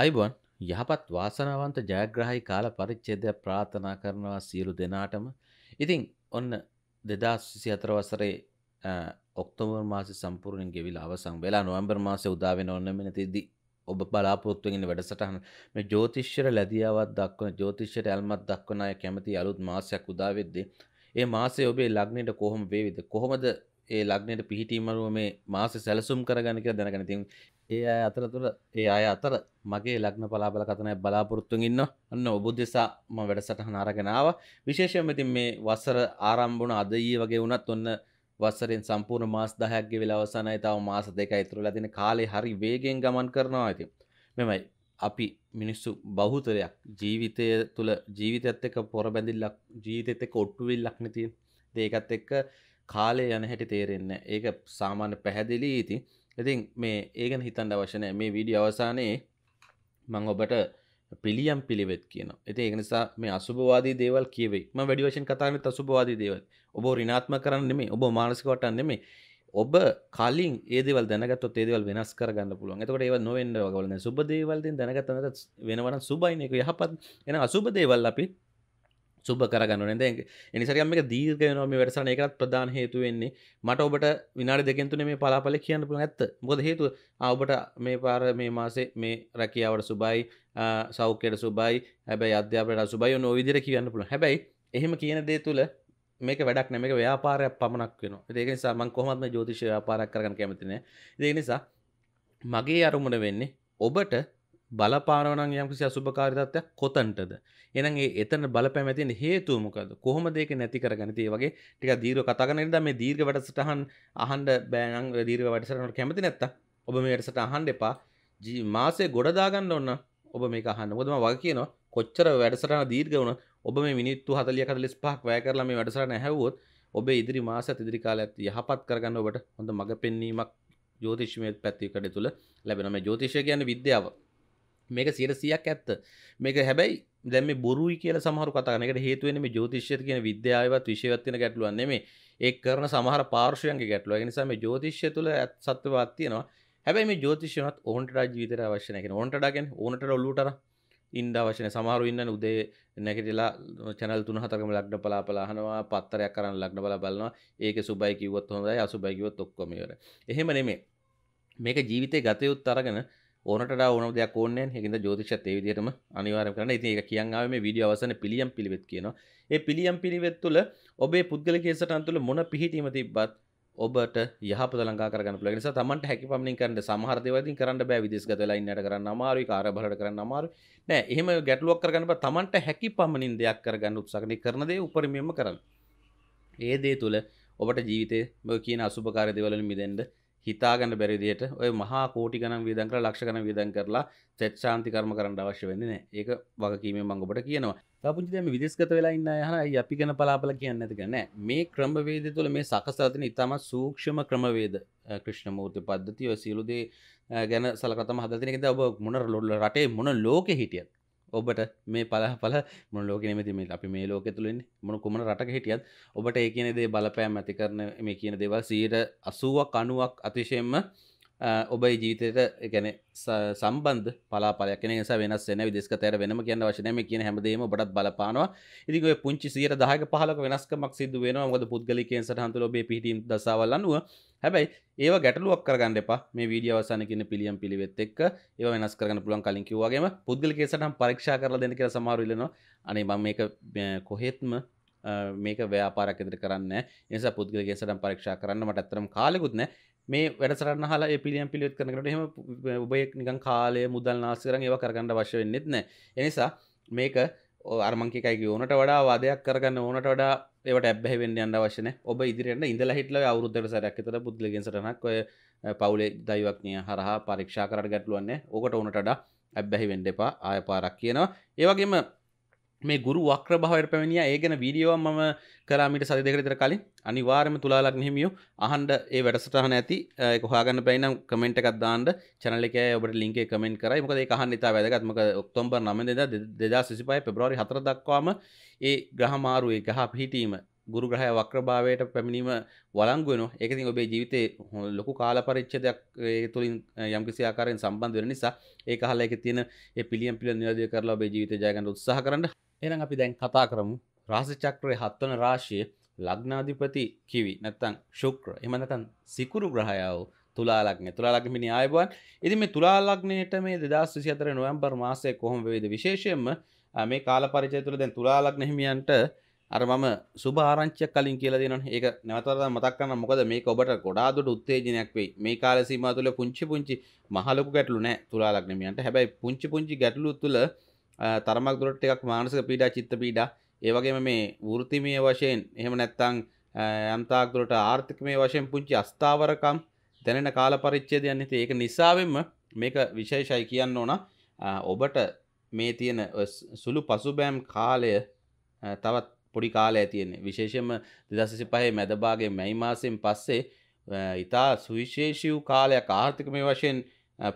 අයිබොන් යහපත් වාසනාවන්ත ජයග්‍රහහි කාල පරිච්චේදයක් ප්‍රාථනා කරනවා සියලු දෙනාටම ඉතිං ඔන්න දෙදස් සිසි අතර වසරේ ඔක්තෝමර් මාස සම්පූර්ණෙන් ගෙවිල් අවසං වෙලා නොවම්බර් මාස උදාවෙන ඔන්න මෙන තිදී ඔබ බලාපොත්තුවෙන් වැඩසටහන මේ ජෝතිශ්‍යර ලැදියාවත් දක්වන ජෝතිශ්‍යට ඇල්මත් දක්වනය කැමති අලුත් මාසයක් උදාවෙද්දේ ඒ මාසේ ඔබේ ලග්නයට කොහොම වේවිද කොහොමද ඒ ලග්නයට පිහිටීමරුව මේ මාස සැලසුම් කරගනික දැනගනතින් ඒ අය අතරතුර ඒ අය අතර මගේ ලක්න පලාබල කතනය බලාපොරොත්තුන් ඉන්න අන්න ඔබුද්දෙසා ම වැඩසටහ නාරගෙනාව විශේෂයමතින් මේ වසර ආරම්භුණ අදයේ වගේ වනත් ඔන්න වසරෙන් සම්පූර්ණ මාස් දහැක්ගේ වෙලාවසනය තාව මාස දෙක ඉතුර ලතින කාලේ හරි වේගෙන් ගමන් කරනවා ඇති මෙමයි අපි මිනිස්සු බහුතරයක් ජීවිතය තුළ ජීවිතත් එක පොර බැඳිල්ලක් ජීවිතත කොට්ටුවිල් ලක්නතින් දේකත් එක්ක කාලය යන හැටි තේරෙන්න ඒක සාමාන්‍ය පැහැදිලී ඉතින් ඉතින් මේ ඒගන හිතන්ඩ වශනය මේ වීඩිය අවසානයේ මං ඔබට පිළියම් පිළිවෙත් කියන ඇති ඒනිසා මේ අසුභවාදී දේවල් කියවෙයිම වැඩිවශෙන් කතාන අසුභවාදී දේවල් ඔබ රිනාත්ම කරන්නෙමේ ඔබ මානසිකවටන්නෙමේ ඔබ කලින් ඒදවල් දැනගත් ඒදවල් වෙනස් කරගන්න පුළුවන් එතකට ඒව නොවෙන්ඩ ගලන සුබදේවල්ද දැනගතනට වෙනවන සුබයිනක යහපත් එන අසුබ දේවල් අපි සුබ කරගන්න නැද එනිසරයම එක දීර්ග නොම වැඩසන එකත් ප්‍රධාන හේතුවෙන්නේ මට ඔබට විනාට දෙකෙන්තුන මේ පලාපල කියන්න පුළ ඇත්ත බොද හේතු ඔබට මේ පාර මේ මාසේ මේ රැකියාවට සුබයි සෞඛ්‍යයට සුබයි හැබැයි අධ්‍යාපට සුබයි නොවිදිර කියන්න පුළ හැබැයි එහෙම කියන දේ තුළ මේක වැඩක් නැමක ව්‍යාපාරයක් පමණක් වෙන ඒක නිසා මං කොහොමත්ම ජෝතිෂ ව්‍යාපාරක් කරගන්න කැමතින ඒ නිසා මගේ අරමුණ වෙන්නේ ඔබට බලපානවනන් යම්කිසි අසුභකාරිතත්වයක් කොතන්ටද එනම් ඒ එතන බලපෑම ඇති හේතුව මොකද කොහොමද ඒක නැති කරගන්නේ ඒ වගේ ටිකක් දීර්ඝ කතා කරන ඉඳලා මේ දීර්ඝ වැඩසටහන් අහන්න බෑ නම් දීර්ඝ වැඩසටහනකට කැමති නැත්තම් ඔබ මේ වැඩසටහන අහන්න එපා ජී මාසේ ගොඩ දාගන්න ඕන ඔබ මේක අහන්න මොකද මම වගේ කියනවා කොච්චර වැඩසටහන දීර්ඝ වුණත් ඔබ මේ මිනිත්තු 40 45ක් වැය කරලා මේ වැඩසටහන ඇහුවොත් ඔබ ඉදිරි මාසත් ඉදිරි කාලයත් යහපත් කරගන්න ඔබට හොඳ මඟ පෙන්වීමක් ජෝතිෂ්මය පැත්තිකඩ තුළ ලැබෙනම ජෝතිෂය කියන්න විද්‍යාව මේක සියට සියක් ඇත්ත මේක හැබැයි දැම බොරුයි කියල සමහර කතානකට හේතුවෙන මේ ජෝතිශ්‍යය කියන විද්‍යාවත් විශයවත්වන ගැටලුවන්නේ මේ ඒ කරන සමහර පාර්ශයන්ගේ ගැටලුව නිසාම ජෝතිශ්‍ය තුළ ඇත් සත්වවත් තියෙනවා හැබැයි මේ ජෝතිෂනත් ඕන්ට ජීවිතර අවශ්‍යනයක ඕන්ටඩගෙන් ඕනට ඔල්ලුටර ඉන්ඩ වශන සමහරු ඉන්න උදේ නැකටලා චැනල් තුන හතකම ලක්ඩ පලා පලාහනවා පත්තරයක් කරන්න ලක්ඩ බල බලනවා ඒක සුබයි කිවත් හොඳයි අසුබැකිවත් ඔක්කොමයර එහෙම නෙමේ මේක ජීවිතය ගතයුත් අරගෙන ඕනට ඕන දෙයක් ඕන්නේ හිද ජෝතිෂත් ඒ විදිහටම අනිවාර්ය කරන්න ඉතින් ඒක කියන් ආවේ මේ වීඩියෝ අවසන් පිළියම් පිළිවෙත් කියනවා. ඒ පිළියම් පිළිවෙත් තුළ ඔබේ පුද්ගලික සටහන් තුළ මොන පිහිටීම තිබ්බත් ඔබට යහපත ලංකා කරගන්න පුළුවන් නිසා තමන්ට හැකි පමණින් කරන්න සමහර දේවල් ඉතින් කරන්න බෑ විදේශගත වෙලා ඉන්නට කරන්න අමාරුයි කාර්යබලට කරන්න අමාරුයි නෑ එහෙම ගැටලුවක් කරගන්න බෑ තමන්ට හැකි පමණින් දෙයක් කරගන්න උත්සාහ කරන දේ උපරිමයෙන්ම කරන්න ඒ දේ තුළ ඔබට ජීවිතේ ඔය කියන අසුභකාරී දේවල් වලින් මිදෙන්න හිතාගන්න බැරිදියට ඔය මහා කෝටි ගනම් වියදන් කරලා ලක්ෂ ගණන් වියදන් කරලා සෙත් ශාන්ති කර්ම කරන්න අවශ්‍ය වෙන්නේ නැහැ. ඒක වගකීමෙන් මම ඔබට කියනවා. පුංචි දැම විදස්ගත වෙලා ඉන්න හන අපි ගැන පලාපල කියන්න ඇති ගැන මේ ක්‍රමවේද තුළ මේ සකසලතින ඉතාම සූක්ෂම ක්‍රමවේද ක්‍රෂ්ණ මූර්ති පද්ධතිය සියලුදේ ගැන සලකතම හදතිනෙද ඔබ මොනර ලොල්ල රටේ මොන ලෝක හිටියත් ඔබට මේ පලහල මොන ලෝක නමතිම අපි මේ ලෝක තුළින් මොන කුමන රට හිටියත් ඔබට ඒ කියන දේ බලපෑම් ඇති කරන මේ කියන දේවල් සීට අසුවක් අනුවක් අතිශයෙන්ම ඔබයි ජීවිතයට ගැන සම්බන්ධ පලාපලයක් නිසා වෙනස් වෙන විදෙස්කතයට වෙනම කියන වශනම කියන හැමදේම බඩත් බලපානවා ඉතිකය පුංචි සියයට දහක පහලක වෙනස්කමක් සිද වෙනවා මොද පුද්ගලිකෙන් සටහන්තු ලබේ පිටීම් දසවල් අනුව හැබැයි ඒව ගැටලුවක් කරගන්න එපා මේ වීඩියෝ අවසාන කියන පිළියම් පිළිවෙත් එක්ක ඒව වෙනස් කරන්න පුළුවන් කලින් කිව්වාගේම පුද්ගලිකේ සටහන් පරීක්ෂා කරලා දෙන්න කියලා සමහරු ඉල්ලනවා අනේ මම මේක කොහෙත්ම මේක ව්‍යාපාරක් ඉදිරි කරන්න නිසා පුද්ගලිකේ සටහන් පරීක්ෂා කරන්න මට අත්‍තරම් කාලෙකුත් නැහැ මේ වැඩසරන්න හලා පිළියම් පිළිත් කරනකට එහම ඔබයෙක් නිකන් කාලය මුදල් නාස් කරන ඒව කරගන්න වශ්‍ය වෙන්නෙත් නෑ එනිසා මේක අර්මංකිකයි ඕනට වඩා වාදයක් කරගන්න ඕනට වඩා ඒවට ඇබැහ වෙන්න අන්න වශන ඔබ ඉදිරියට ඉඳලා හිටල අවුරුද්දට සැරක් තර බුද්ලගෙන්සටනක් ඔය පවුලේ දයිවක්නය හරහා පරීක්ෂා කරට ගැටලුවන්නේ ඕකට ඕනට ඇබැහි වෙන්ඩ එපා ආය පාරක් කියනවා ඒවගේම මේ ගුරු වක්‍ර භාවයට පැමිණිය ඒ ගැන වීඩියෝ මම කරාමිට සති දෙකට විතර කලින් අනිවාර්යයෙන්ම තුලාලක් මෙහිමියෝ අහන්න ඒ වැඩසටහන ඇති ඒක හොයාගන්න බැරි නම් කමෙන්ට් එකක් දාන්න channel එකේ ඔබට link එක කමෙන්ට් කරයි මොකද ඒක අහන්න ඉතා වැදගත් මොකද ඔක්තෝබර් 9 2025 පෙබරවාරි 4 දක්වාම ඒ ග්‍රහ මාරුවේ ගහ පිහිටීම ගුරු ග්‍රහය වක්‍ර භාවයට පැමිණීම වළංගු වෙනවා ඒක ඉතින් ඔබේ ජීවිතේ ලොකු කාල පරිච්ඡේදයක් ඒ තුලින් යම්කිසි ආකාරයෙන් සම්බන්ධ වෙන නිසා ඒක අහලා ඒකේ තියෙන ඒ පිළියම් පිළියම් නිවැරදි කරලා ඔබේ ජීවිතය ජය ගන්න උත්සාහ කරන්න එනම් අපි දැන් කතා කරමු රාසචක්‍රය හත්වන රාශිය ලග්නාධිපති කිවි නැත්තං ශුක්‍ර එමනතන් සිකුරු ග්‍රහයාව තුලාලක්න තුලාලක්මිනි ආයබන් ඉදි මේ තුලාලක්නයට මේ දෙදස් විසි අතර නොවම්බර් මාසය කොහොම වෙයිද විශේෂයෙන්ම මේ කාල පරිචය තුළ දැන් තුලාලක්න හිමියන්ට අර මම සුභාරංචියක් කලින් කියලා දෙනවා ඒක නැවතවරත් මතක් කරන්න මොකද මේක ඔබට ගොඩාක් දුරට උත්තේජනයක් වෙයි මේ කාල සීමාව තුළ පුංචි පුංචි මහ ලොකු ගැටලු නැහැ තුලාලක්නමියන්ට හැබැයි පුංචි පුංචි ගැටලු තුළ තරමක් දුරට එකක් මානසික පීඩා චිත්ත පීඩා ඒ වගේම මේ වෘත්තිමය වශයෙන් එහෙම නැත්නම් යම්තාක් දුරට ආර්ථිකමය වශයෙන් පුංචි අස්ථාවරකම් දැනෙන කාල පරිච්ඡේදයන් ඉතින් ඒක නිසාවෙන්ම මේක විශේෂයි කියන්න ඕන ඔබට මේ තියෙන සුළු පසුබෑම් කාලය තවත් පොඩි කාලය තියෙන්නේ විශේෂයෙන්ම 2025 මැද භාගයේ මැයි මාසයෙන් පස්සේ ඉතා සුවිශේෂී වූ කාලයක් ආර්ථිකමය වශයෙන්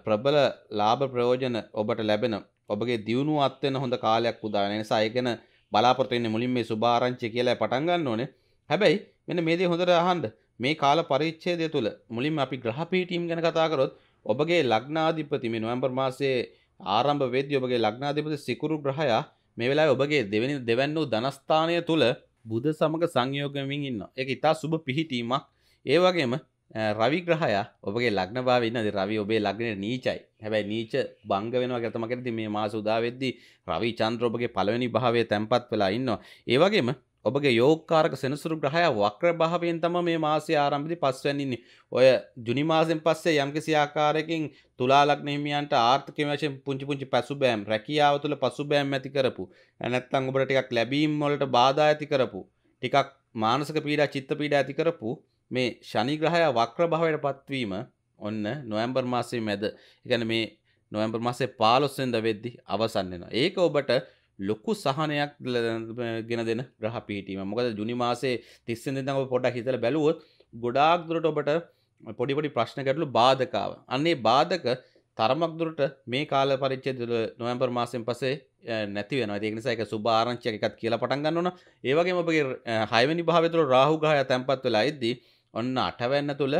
ප්‍රබල ලාභ ප්‍රයෝජන ඔබට ලැබෙනවා ඔබගේ දියුණුව අත්වෙන හොඳ කාලයක් උදාන නිසා ඒකන බලාපොරතුවෙන්නේ මුලින් මේ සුභාරංචි කියලා පටන් ගන්න ඕනේ. හැබැයි මෙන්න මේ දේ හොඳට අහන්න. මේ කාල පරිච්ඡේදය තුළ මුලින්ම අපි ග්‍රහ පීඨීම් ගැන කතා කරොත් ඔබගේ ලග්නාධිපති මේ නොවැම්බර් මාසයේ ආරම්භ වෙද්දී ඔබගේ ලග්නාධිපති සිකුරු ග්‍රහයා මේ වෙලාවේ ඔබගේ දෙවෙනි දෙවැන්න වූ ධනස්ථානය තුළ බුධ සමග සංයෝග වෙමින් ඉන්නවා. ඒක ඊට සුබ පිහිටීමක්. ඒ වගේම රවිග්‍රහය ඔබගේ ලක්න භාවන්න අද රවි ඔබේ ලක්නට නීචයි හැබැයි නීච බංග වෙනවා ගතමකරති මේ මා සුදාවෙද්දී රවි චන්ද්‍රෝපගේ පලවෙනි භාවය තැන්පත් වෙලා ඉන්නවා ඒවගේම ඔබගේ යෝකාරක සෙනසුරු ග්‍රහය වක්‍ර භාවයෙන් තම මේ මාසය ආරම්භි පස්වැනින්නේ ඔය ජුනිමාසෙන් පස්සේ යම්කිසි ආකාරයකින් තුලාලක් නහිමියන්ට ආර්ථක වශයෙන් පුංචි පුංචි පැසුබෑම් රැකියාව තුළ පසුබෑම් ඇති කරපු ඇනැත්තං ඔබට ටිකක් ලැබීම් වලට බාධා ඇති කරපු ටිකක් මානසක පීඩා චිත්ත පීඩා ඇති කරපු මේ ශනිග්‍රහය වක්‍ර භාවයට පත්වීම ඔන්න නොවැම්බර් මාසේ මැද එකන මේ නොවැම්බර් මාසේ පාලොස්සෙන්ද වෙද්දි අවසන් වෙනවා. ඒක ඔබට ලොකු සහනයක් ගෙන දෙන ග්‍රහ පිහිටීම. මොකද ජුනි මාසේ 30 වෙනිදා ඔබ පොඩ්ඩක් හිතලා බැලුවොත් ගොඩාක් දුරට ඔබට පොඩි පොඩි ප්‍රශ්න ගැටලු බාධකාව. අන්නේ බාධක තරමක් දුරට මේ කාල පරිච්ඡේදය තුළ නොවැම්බර් මාසයෙන් පස්සේ නැති වෙනවා. ඒක නිසා ඒක සුබ ආරංචියක් එකක් කියලා පටන් ගන්න ඕන. ඒ වගේම ඔබගේ 6 වෙනි භාවය තුළ රාහු ග්‍රහය තැන්පත් වෙලා ඉද්දී ඔන්න අටවැන්න තුළ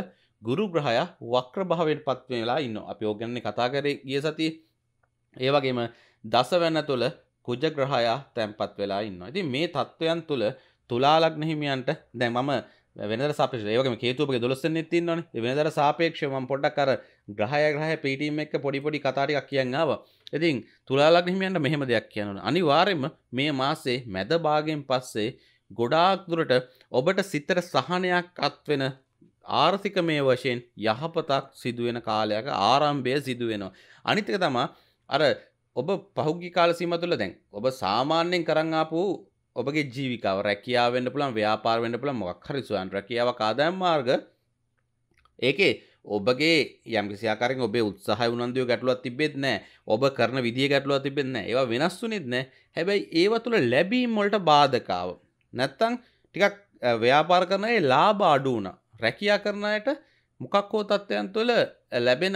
ගුරු ග්‍රහය වක්‍ර භාවයට පත්ව වෙලා ඉන්න අපි ඕගැන්න කතා කර ගිය සති ඒවගේම දසවැන්න තුළ කුජ ග්‍රහයා තැන්පත් වෙලා ඉන්න ඉති මේ තත්ත්වයන් තුළ තුලාලක්න හිමියන්ට දැමම වෙනදර සාපේක්ෂ ඒවගේම හේතුපගේ දොලස්සෙන් තින්නවන වෙනදර සාපේක්ෂම පොඩ්ඩක් කර ග්‍රහය ග්‍රහ පිටීම එක්ක පොඩි පොඩි කතාටිකක් කියන්නාව ඉතින් තුලාලක් හිමියන්ට මෙහෙම දෙයක් කියනවා අනිවාර්යෙන්ම මේ මාසේ මැද භාගයෙන් පස්සේ ගොඩාක් දුරට ඔබට සිතට සහනයක් අත්වෙන ආර්ථික මේ වශයෙන් යහපතක් සිදුවෙන කාලයක ආරම්භය සිදුවෙනවා. අනිතික තමා අර ඔබ පහුගි කාල සීම තුළ දැන් ඔබ සාමාන්‍යයෙන් කරංආපු ඔබගේ ජීවිකාව රැකියාවෙන්න්න පුළන් ව්‍යාපාරවෙන්න්න පුළ මොක් හරිසුවන් රැකියාව කාදයම් මාර්ග ඒකේ ඔබගේ යම්කිසිකාරෙන් ඔබේ උත්සාහ උනන්දය ගැටලුවත් තිබෙත් නෑ ඔබ කරන විදිිය ගැටලුව තිබෙන්න ඒවා වෙනස්සුනෙත් නෑ හැබැයි ඒව තුළ ලැබීම් මොලට බාධකාව නැත්තං ටිකක් ව්‍යාපාර කරනයේ ලාබ අඩු වුණ රැකයා කරනයට මොකක් හෝ තත්ත්වයන් තුළ ලැබෙන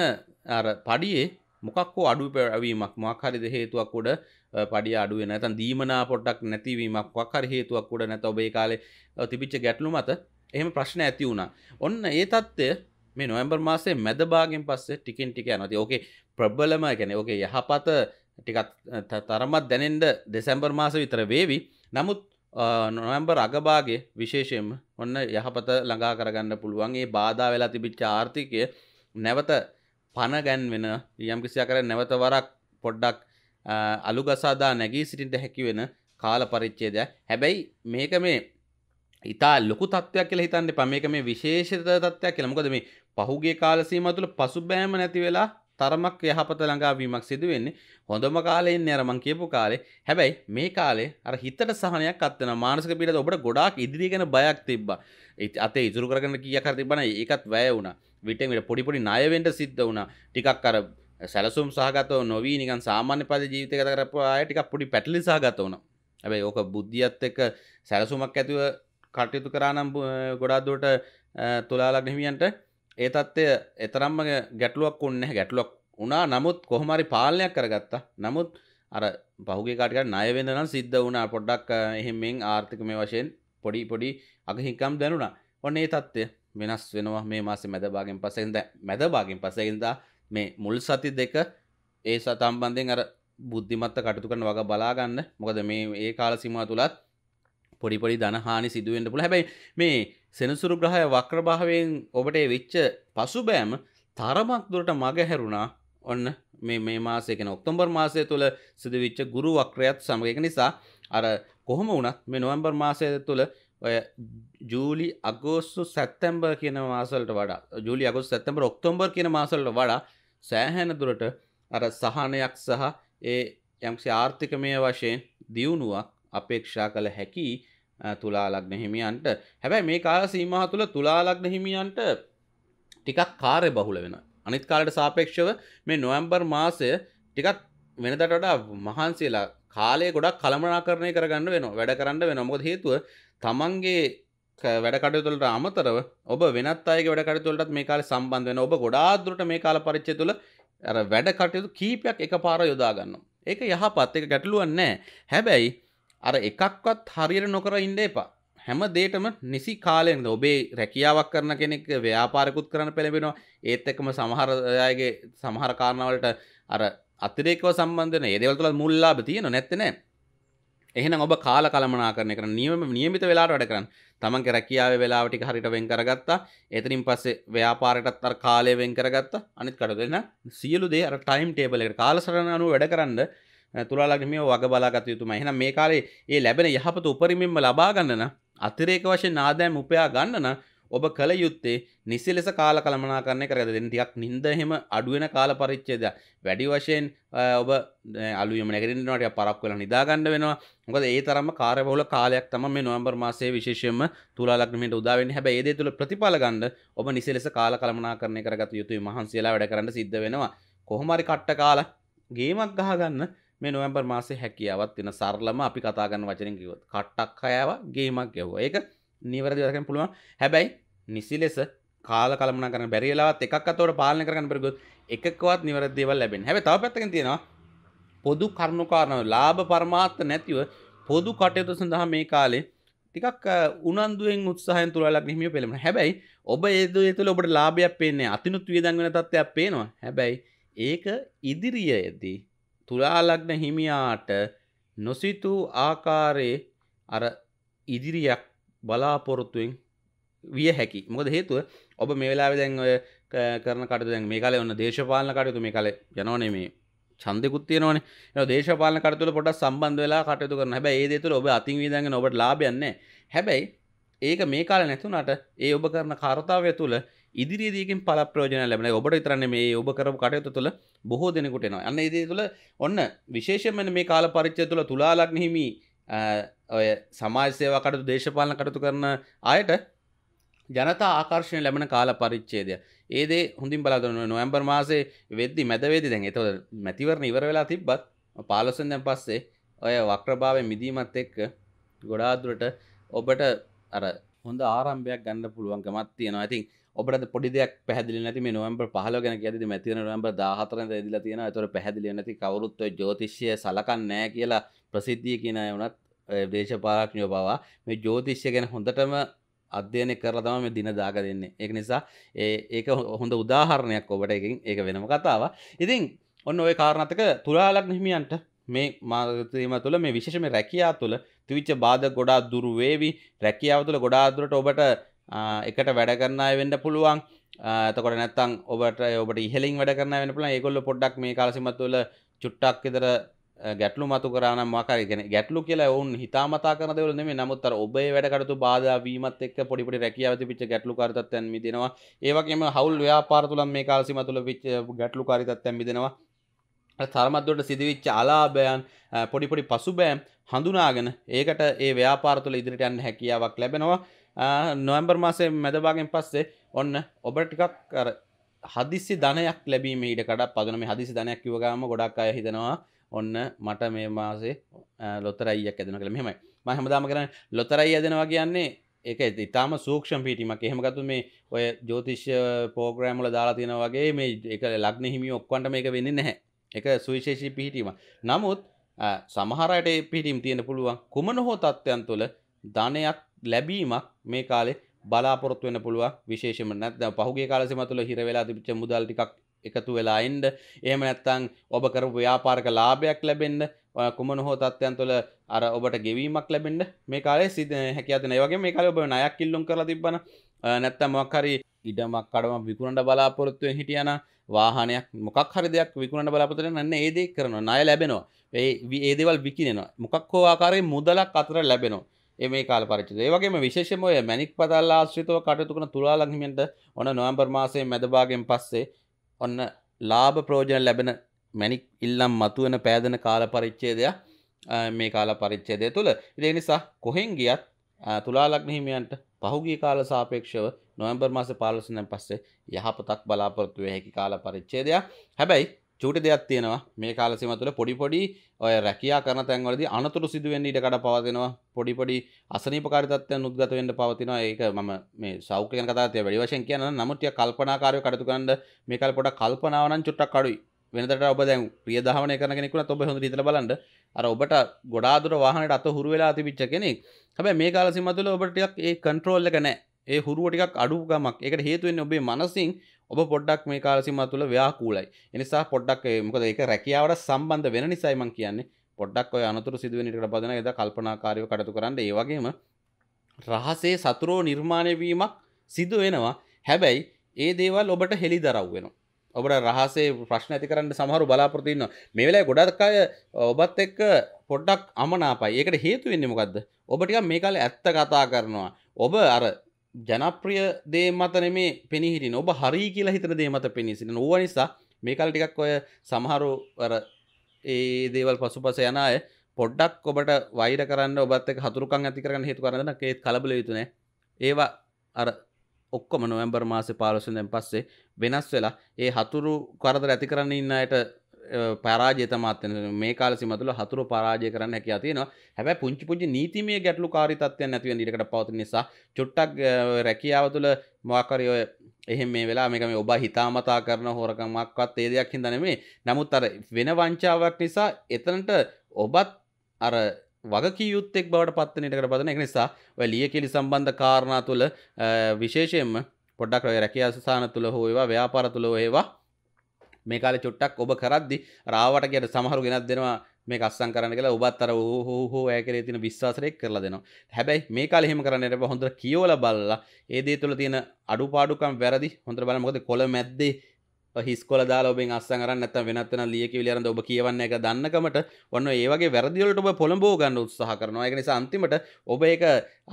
පඩියේ මොකක්කෝ අඩු පැවීමක් මක්හරිද හේතුවක් උඩ පඩි අඩුවෙන ඇතන් දීමනා පොට්ටක් නැතිවීමක් වක්කර හේතුවක් උඩ නැත ඔබේ කාලේ තිබිච්ච ගැටලු මත එහෙම ප්‍රශ්න ඇති වුණා ඔන්න ඒ තත්ත්වය මේ නොවම්බර් මාසේ මැදභාගෙන් පස්සේ ටිකෙන් ටික යනති ඕකේ ප්‍රබ්බලම ගැන ඕකේ යහපත ටිකත් තරමත් දැනෙන්ට දෙසැම්බර් මාස විතර වේවි නමුත් නොවැම්බර් අගභාගේ විශේෂයෙන් ඔන්න යහපත ළඟා කරගන්න පුළුවන් ඒ බාධා වෙලා තිබිච්ච ආර්ථිකය නැවත පණ ගැන්වෙන යම්කිසියා කර නැවත වරක් පොඩ්ඩක් අලුගසාදා නැගී සිටින්ට හැකිවෙන කාල පරිච්චේදයක් හැබැයි මේක මේ ඉතා ලොකු තත්වයක් කියලා හිතන්න පමේක මේ විශේෂත තත්වයක් කියලමකොද මේ පහුගේ කාලසීම තුළ පසුබෑම නැති වෙලා තරමක් යහපත ළඟාවීමක් සිදුවෙන්නේ හොඳම කාලයෙන් අර මං කියපු කාලේ හැබැයි මේ කාලේ අර හිතට සහනයක් අත්වෙන මානසික පීඩත ඔබට ගොඩාක් ඉදිරිය ගැන බයක් තිබ්බා අතේ ඉතුරු කරගෙන කීයක් හරි තිබ්බනම් ඒකත් වැය වුණා විටෙන් විට පොඩි පොඩි ණය වෙන්න සිද්ධ වුණා ටිකක් අර සැලසුම් සහගතව නොවී නිකන් සාමාන්‍ය පද ජීවිතය ගත කරපු අය ටිකක් පොඩි පැටලි සහගත වුණා හැබැයි ඕක බුද්ධියත් එක්ක සැලසුමක් ඇතුව කටයුතු කරා නම් ගොඩාක් දුරට තුලාලග්න හිමියන්ට ඒ තත්ත්වය එතරම්ම ගැටලුවක් ඔන්න ගැටලොක් වනා නමුත් කොහොමරි පාලනයක් කරගත්තා නමුත් අර පහුගේ කාටිකට නයවෙන්න නම් සිද්ධ වුණා පොඩ්ඩක් එහෙමෙන් ආර්ථික මේ වශයෙන් පොඩි පොඩි අගහිකම් දැනුණා ඔන්න ඒ තත්ත්වය වෙනස් වෙනවා මේ මාස මැදබාගෙන් පසෙන්ද මැදබාගෙන් පසෙන්දා මේ මුල් සති දෙක ඒ සතම්බන්ධයෙන් අර බුද්ධිමත්ත කටතු කරන වග බලාගන්න මොකද මේ ඒ කාල සිමා තුළත් පොඩිපොඩි දනහානි සිදුවෙන්ට පුළ හැබයි මේ සෙනසුරු ග්‍රහය වක්‍රභාවයෙන් ඔබට වෙච්ච පසුබෑම තරමක් දුරට මගහැරුණා ඔන්න මේ මේ මාසයකෙන ඔක්තොම්බර් මාසය තුළ සිදුවිච්ච ගුරු වක්‍රයත් සමගක නිසා අර කොහොම වුණත් මේ නොවම්බර් මාසය තුළ ඔය ජූලි අගෝස්සු සැත්තැම්බර් කියන මාසල්ට වඩා ජූලි අගොස් සැත්තැම්බර් ඔක්තොම්බර් කියන මාසල්ට වඩා සෑහැන දුරට අර සහනයක් සහ ඒ යම්සි ආර්ථිකමය වශයෙන් දියුණුවක් අපේක්ෂා කළ හැකි තුලාලග්න හිමියන්ට හැබැයි මේ කාල සීමහ තුළ තුලාලග්න හිමියන්ට ටිකක් කාරය බහුල වෙන අනිත් කාලට සාපේක්ෂව මේ නොවම්බර් මාසය ටිකත් වෙනදට වඩා මහන්සේලා කාලය ගොඩක් කළමනාකරණය කරගන්න වෙන වැඩ කරන්න වෙන මොකද හේතුව තමන්ගේ වැඩකටයුතුලට අමතරව ඔබ වෙනත් අයගේ වැඩකටයුතුලටත් මේ කාලේ සම්බන්ධ වෙන ඔබ ගොඩාක් දුරට මේ කාල පරිච්ඡය තුළ අර වැඩ කටයුතු කීපයක් එකපාර යොදා ගන්නවා. ඒක යහපත් ඒක ගැටලුවක් නැහැ. හැබැයි අර එකක්වත් හරියට නොකර ඉන්න එපා හැම දේටම නිසි කාලෙන්ද ඔබේ රැකියාවක් කරන කෙනෙක් ව්‍යාපාරකුත් කරන පෙළබෙනවා ඒත් එකම සමහරයාගේ සමහර කාරණවලට අර අතිරේකව සම්බන්ධන ඒදවල්තුල මුල්ලාබ තියෙන නැත්තනෑ එහෙනම් ඔබ කාල කළමනා කරන කරන නියම නියමිත වෙලාට වැඩ කරන්න තමන්ගේ රැකියාව වෙලාවටි හරිට වෙන් කරගත්තා එතනින් පස්සේ ව්‍යාපාරයටත් අර කාලය වෙන් කරගත්ත අනිත් කට දෙන්න සියලු දේ අර ටයිම් ටේබලට කාලසරණ අනුව වැඩ කරන්න තුලාලග්නමය වග බලාගත යුතුම එහෙන මේ කාලේ ඒ ලැබෙන යහපත උපරිමෙන්ම ලබා ගන්නන අතිරේක වශයෙන් නාදෑම් උපයා ගන්නන ඔබ කළ යුත්තේ නිසි ලෙස කාල කළමනා කරණය කරද දෙන්න ටියක් නින්ද එහෙම අඩුවෙන කාල පරිච්චේද වැඩි වශයෙන් ඔබ අලුයම නැගරන්නට පරක් වෙලා නිදාගන්න වෙනවා මොකද ඒ තරම කාර්යබහුල කාලයක් තම මේ නොවැම්බර් මාසයේ විශේෂයෙන්ම තුලා ලග්නයට උදා වෙන්නේ හැබැයි ඒ දේ තුල ප්‍රතිඵල ගන්න ඔබ නිසි ලෙස කාල කළමනා කරණය කරගත යුතුයි මහන්සියලා වැඩ කරන්න සිද්ධ වෙනවා කොහොම හරි කට්ට කාලා ගේමක් ගහගන්න මේ නොවැම්බර් මාසේ හැකියාවත් වෙන සරලම අපි කතා කරන වචනෙන් කිව්වොත් කට්ටක් කෑව ගේමක් ගැහුවා. ඒක නිවැරදිව දකින්න පුළුවන්. හැබැයි නිසි ලෙස කාල කලමනා කරන බැරි වෙලාවත් එකක් අතවට පාලනය කරගන්න බැරි ගොත් එකකවත් නිවැරදි දේවල් ලැබෙන්නේ. හැබැයි තව පැත්තකින් තියෙනවා පොදු කරුණු කාරණා ලාභ පරමාර්ථ නැතිව පොදු කටයුතු සඳහා මේ කාලේ ටිකක් උනන්දුවෙන් උත්සාහයෙන් තුරලක් හිමිය පෙළෙන. හැබැයි ඔබ ඒ දේ තුළ ඔබට ලාභයක් පේන්නේ අතිනුත් වියදම් වෙන තත්ත්වයක් පේනවා. හැබැයි ඒක ඉදිරියේදී තුලාලග්න හිමියාට නොසිතූ ආකාරයේ අර ඉදිරියක් බලාපොරොත්තුවෙන් විය හැකි මොකද හේතුව ඔබ මේ වෙලා දැන් ඔය කරන කටයුතු දැන් මේ කාලේ ඔන්න දේශපාලන කටයුතු මේ කාලේ යනවනේ මේ ඡන්දෙකුත් තියෙනවනේ ඒක දේශපාලන කටයුතු වල පොඩක් සම්බන්ධ වෙලා කටයුතු කරන හැබැයි ඒ දේ තුළ ඔබ අතින් විඳගෙන ඔබට ලාභයක් නැහැ හැබැයි ඒක මේ කාලේ නැතුණාට ඒ ඔබ කරන කාර්යතාවය තුළ ඉදිරියදකින් පල ප්‍රෝජන ලැබෙන ඔබට ඉතරන්න මේ ඔබ කරම කටයුතු තුළ බොහෝ දෙනෙකුට නවා අන්න ඉදේ තුළ ඔන්න විශේෂමන මේ කාල පරිච්චය තුළ තුලාලක් නහිමි ඔය සමාජසේවා කටතු දේශපාලන කටතු කරන අයට ජනතා ආකර්ශණය ලැබෙන කාල පරිච්චේදය ඒදේ හොඳින් බලදන නොවම්බර් මාසේ වෙද්දි මැදවේදි දැන් එතව මැතිවරණ ඉවර වෙලා තිබ්බත් පාලොසෙන් දැන් පස්සේ ඔය වක්‍රභාවය මිදීමත් එක්ක ගොඩාදුරට ඔබට අර හොඳ ආරම්භයක් ගන්න පුළුවන්කමත් තියෙනවා ඇතින් ඔබට පොඩි දෙයක් පැදිලි නැති මේ නොවම්බර් 15 ගැන කියද්දි මැතිවන නොවම්බර් 14 ද ඉදලා තියෙනවා. ඒතොර පැහැදිලි නැති කවුරුත් ඔය ජ්‍යොතිෂය සලකන්නේ නැහැ කියලා ප්‍රසිද්ධිය කියන අය වුණත් දේශපාලඥයෝ පවා මේ ජ්‍යොතිෂය ගැන හොඳටම අධ්‍යයනය කරලා තම මේ දින දාග දෙන්නේ. ඒක නිසා ඒ ඒක හොඳ උදාහරණයක් ඔබට එකකින් ඒක වෙනම කතාව. ඉතින් ඔන්න ඔය කාරණාතක තුලාලග්න හිමියන්ට මේ මාතේම තුළ මේ විශේෂම රැකියාව තුළ තිවිච්ච බාධ ගොඩාක් දුරු වේවි රැකියාව තුළ ගොඩාක් දුරට ඔබට එකට වැඩ කරන්න වෙන්න පුළුවන් තකොට නැත්තං ඔබට ඔබට ඉහලින් වැඩ කරන්න වෙන පුළුවන් ඒගොල්ලෝ පොඩ්ඩක් මේ කාලසිමත් වල චුට්ටක් විතර ගැටලු මතු කරන මකර ගෙන ගැටලු කියලා ඔවුන් හිතාමතා කරන දෙවල නෙමෙයි නමුත් අර ඔබේ වැඩකටයුතු බාධා වීමත් එක්ක පොඩි පොඩි රැකියාව තිබිච්ච ගැටලුකාරී තත්ත්වයන් මිදෙනවා ඒ වගේම හවුල් ව්‍යාපාර තුල මේ කාලසීමා තුල විච්ච ගැටලුකාරී තත්ත්වයන් මිදෙනවා අර තරමද්දොට සිදුවිච්ච අලාභයන් පොඩි පොඩි පසුබෑම් හඳුනාගෙන ඒකට ඒ ව්‍යාපාර තුල ඉදිරියට යන්න හැකියාවක් ලැබෙනවා නොවම්බර් මාසේ මැදබාගෙන් පස්සේ ඔන්න ඔබටිකක් අර හදිසි ධනයක් ලැබීම ඊට කඩක් පදනම හදිසි ධනයක් කිවගාම ගොඩක් අය හිතනවා ඔන්න මට මේ මාසේ ලොතරයියක් ඇදන කළ මෙමයි මහමදාම කරන්න ලොතරයි ඇදෙනවා කියන්නේ ඒක ඉතාම සූක්ෂම් පිටීමක් එහෙමගතු මේ ඔය ජෝතිශ්‍ය පෝග්‍රෑම්ල දාලා තියෙන වගේ මේ එක ලක්න හිමි ඔක්වන්ට මේක වෙන්න නැහැ එක සුවිශේෂී පිහිටීම නමුත් සමහරයට පිහිටීම් තියෙන පුළුවන් කුමන හෝ තත්ත්වයන් තුළ ධනයක් ලැබීමක් මේ කාලේ බලාපොරොත්තු වෙන්න පුළුවන් විශේෂයෙන්ම නැත්නම් පහුගිය කාලේ සමතුල හිර වෙලා තිබිච්ච මුදල් ටිකක් එකතු වෙලා එන්න එහෙම නැත්නම් ඔබ කරපු ව්‍යාපාරික ලාභයක් ලැබෙන්න කුමන හෝ තත්ත්වයන් තුළ අර ඔබට ගෙවීමක් ලැබෙන්න මේ කාලේ සිද හැකියාව තියෙනවා ඒ වගේම මේ කාලේ ඔබ ණයක් ඉල්ලුම් කරලා තිබ්බන නැත්නම් මොකක් හරි ඉඩමක් කඩමක් විකුණන්න බලාපොරොත්තු වෙන හිටියනම් වාහනයක් මොකක් හරි දෙයක් විකුණන්න බලාපොරොත්තු වෙන නැන්නේ ඒ දේ කරනවා ණය ලැබෙනවා ඒ ඒ දේවල් විකිනෙනවා මොකක් හෝ ආකාරයේ මුදලක් අතර ලැබෙනවා මේ කාල පරිච්ඡේදය. ඒ වගේම විශේෂයෙන්ම ඔය මැණික් පතල් ආශ්‍රිතව කටයුතු කරන තුලාලං හිමියන්ට ඔන්න නොවැම්බර් මාසයේ මැද භාගයෙන් පස්සේ ඔන්න ලාභ ප්‍රයෝජන ලැබෙන මැණික් ඉල්ලම් මතුවෙන පෑදෙන කාල පරිච්ඡේදය මේ කාල පරිච්ඡේදය තුළ. ඒ නිසා කොහෙන් ගියත් තුලාලග්න හිමියන්ට පහුගිය කාල සාපේක්ෂව නොවැම්බර් මාසේ 15 වෙනිදා පස්සේ යහපතක් බලාපොරොත්තු වෙ හැකි කාල පරිච්ඡේදය. හැබැයි චූට දෙයක් තියෙනවා මේ කාලසිම තුළ පොඩිපොඩි ඔය රැකයා කරන තැන්වලද අනතුරු සිදුවෙන් ඉට කඩ පවතිනවා පොඩිපොඩි අසනීපකාරිතත්වය උද්ගත වෙන්ට පවතිනවා ඒක ම මේ සෞඛ්‍යයන් කතාය වැඩි වශයෙන් කියන නමුත්ය කල්පනාකාරය කටතුකන්ඩ මේකල් පොට කල්පනාවන චුට්ටක් කඩුයි වෙනට ඔබ දැන් ප්‍රිය දාහන කරනෙකුන ඔබ හොඳ ිතර බලන්න අර ඔබට ගොඩාදුර වාහනට අත හුරු වෙලා තිබිච්ච කෙනෙක් හැබැ මේ කාලසිමතුල ඔබටයක් ඒ කන්ට්‍රෝල්ල කනෑ ඒ හුරුවටිකක් අඩුගමක් එකට හේතුවෙන් ඔබේ මනසින් ඔබ පොඩ්ඩක් මේ කාලසිම තුළ ව්‍යාකූලයි එනිසා පොඩ්ඩක් මොකද ඒක රැකියාවට සම්බන්ධ වෙන නිසයිමං කියන්නේ පොඩ්ඩක් ඔය අනතුරු සිදුවනිට පදන එද කල්පනාකාරයව කටතු කරන්න ඒ වගේම රහසේ සතුරෝ නිර්මාණයවීමක් සිදු වෙනවා හැබැයි ඒ දේවල් ඔබට හෙළි දරව් වෙන ඔබට රහසේ ප්‍රශ්න ඇති කරන්න සමහරු බලාපොරතින්න මෙවෙලා ගොඩක්කාය ඔබත් එක්ක පොඩ්ඩක් අමනාපයි ඒකට හේතු වෙන්නේ මොකක්ද ඔබටික මේ කාල ඇත්ත කතා කරනවා ඔබ අර ජනප්‍රිය දේ මත නෙමේ පෙනහිරි ඔබ හරි කියලා හිතන දේ මත පෙනීසිට නොව නිසා මේකල් ටිකක් ඔය සමහරු ඒ දේවල් පසු පස යන අය පොඩ්ඩක් ඔබට වෛර කරන්න ඔබත් එක හතුරුකන් ඇති කරන්න හේතු කරන්න ඒත් කලබල යුතුනේ ඒවා අර ඔක්කොම නොවැම්බර් මාසේ පාලසුනෙන් පස්සේ වෙනස් වෙලා ඒ හතුරු කරදර ඇති කරන්න ඉන්නයට පරාජතමත්න මේ කාල සිමතුල හතුර පරාජය කරන්න හැකි තියෙන හැබැ පුංචි පුංචි නීතිමය ගැටලු කාරිතත්වය නැතිව නිකට පවති නිසා චුට්ටක් රැකියාව තුළ මොකරයෝ එහෙම මේ වෙලා මේක මේ ඔබ හිතාමතා කරන හෝරකමක්වත් ඒ දෙයක් හිදනෙමේ නමුත් අර වෙන වංචාවක් නිසා එතනට ඔබත් අර වගකිය යුත්තෙක් බවට පත්වනටකට පදන එක නිසා ඔය ලිය කෙලි සම්බන්ධ කාරණා තුළ විශේෂයෙන්ම පොඩ්ඩක් රැකිය අසාන තුළ හෝවා ව්‍යාපාර තුළ ඒවා මේ කාලේ චුට්ටක් ඔබ කරද්දි රාවට කියන සමහරු ගෙනත් දෙනවා මේ අස්සන් කරන කියලා ඔබත් අර හෝ හෝ ඈ කියලා තියෙන විශ්වාසරේ කරලා දෙනවා. හැබැයි මේ කාලේ එහෙම කරන්න එපා. හොඳට කියවලා බලලා ඒ දේ තුල තියෙන අඩුපාඩුකම් වැරදි හොඳට බලන්න. මොකද කොළ මැද්දේ හිස්කොල දාලබෙන් අස්සරන්න ඇත වෙනත්වන ලියක විලරඳ ඔබ කියවන්න එක දන්නකමට ඔන්න ඒවගේ වැරදිවලට ඔබ පොළඹෝ ගන්න උත්සාහ කරනවා එකනි සන්තිමට ඔබ ඒක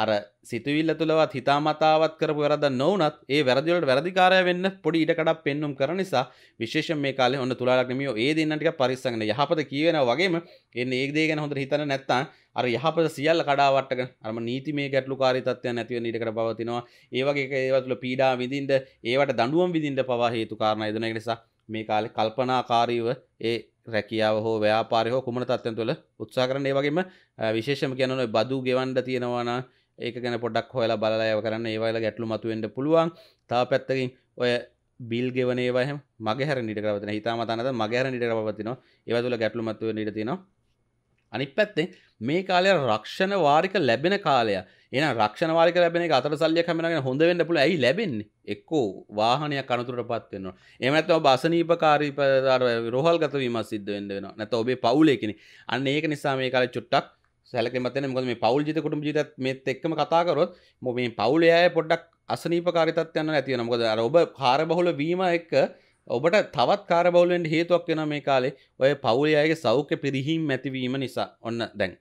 අර සිතුවිල්ල තුළවත් හිතාමතාවත් කරපු වැරද නොවනත් ඒ වැරදිවලට වැරදිකාරය වෙන්න පොඩි ඉඩකඩක් පෙන්නුම් කර නිසා විශේෂ මේ කාලේ ඔන්න තුලාලක්නමියෝ ඒ දෙන්නටික පරිස්සඟන යහපත කියවෙන වගේම එන්න ඒදේ ගැන හොඳ හිතන නැත්තා අර යහපත සියල්ල කඩාවට්ටගෙන අරම නීතිමය ගැටලුකාරී තත්ත්වයන් ඇති වෙන ඊටකට පවතිනවා ඒ වගේ ඒවා තුළ පීඩා විඳින්න ඒවට දඬුවම් විඳින්න පවා හේතු කාරණා එදෙන නිසා මේ කාලේ කල්පනාකාරීව ඒ රැකියාව හෝ ව්‍යාපාරය හෝ කුමන තත්ත්වයන් තුළ උත්සාහ කරන්න ඒ වගේම විශේෂම කියනවා බදු ගෙවන්න තියෙනවා නම් ඒක ගැන පොඩක් හොයලා බලලා ඒව කරන්න ඒ වගේ ගැටලු මතුවෙන්න පුළුවන් තව පැත්තකින් ඔය බිල් ගෙවන ඒවා එහෙම මගහැරෙන්න ඉඩ කරවතින හිතාමතා නැත්නම් මගහැරෙන්න ඉඩ කරවතිනවා ඒවා තුළ ගැටලු මතුවෙන්න ඉඩ තියෙනවා අනිත් පැත්තේ මේ කාලය රක්ෂණ වාරික ලැබෙන කාලය එන රක්ෂණ වාරික ලැබෙන එක අතර සල්ලියක් හැමනගෙන හොඳ වෙන්න පුළුවන් ඇයි ලැබෙන්නේ එක්කෝ වාහනයක් අනතුරටපත් වෙනවා එහෙම නැත්නම් ඔබ අසනීපකාරී අර රෝහල්ගත වීමක් සිද්ධ වෙන්න වෙනවා නැත්නම් ඔබේ පවුලේ කෙනෙක් අන්න ඒක නිසා මේ කාලේ චුට්ටක් සැලකිලිමත් වෙන්න මොකද මේ පවුල් ජීවිත කුටුම්බ ජීවිතත් මේත් එක්කම කතා කරොත් මේ පවුලේ අය පොඩ්ඩක් අසනීපකාරීත්වයක් යනවා නැති වෙනවා මොකද අර ඔබ කාර්යබහුල වීම එක්ක ඔබට තවත් කාරබවලෙන්ට හේතුවක් වෙන මේ කාලේ ඔය පවුල අයගේ සෞඛ්‍ය පිරිහීම් ඇතිවීම නිසා ඔන්න දැන්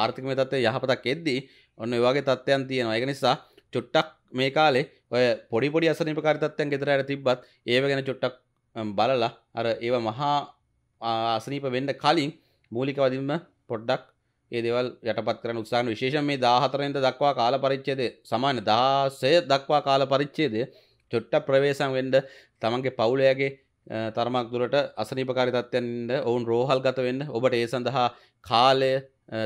ආර්ථික මේ තත්ත්වය යහපතක් එද්දී ඔන්න ඔයවාගේ තත්ත්වයන් තියෙනවා ඒක නිසා චුට්ටක් මේ කාලේ ඔය පොඩිපොඩි අසනීපකාරිතත්වයන් ගෙදර ඇර තිබ්බත් ඒව ගැන චුට්ටක් බලලා අර ඒව මහා අසනීප වෙන්න කලින් මූලික වදින්ම පොඩ්ඩක් ඒ දෙවල් යටපත් කරන උත්සාහන විශේෂයෙන් මේ 14 දක්වා කාල පරිච්ඡේදය සමාන 16 දක්වා කාල පරිච්ඡේදය චොට්ට ප්‍රවේශම් වෙන්න තමන්ගේ පවුලයගේ තරමක් දුරට අසනිපකාරිතත්වයන්ට ඔවුන් රෝහල් ගත වෙන්න ඔබට ඒ සඳහා කාලය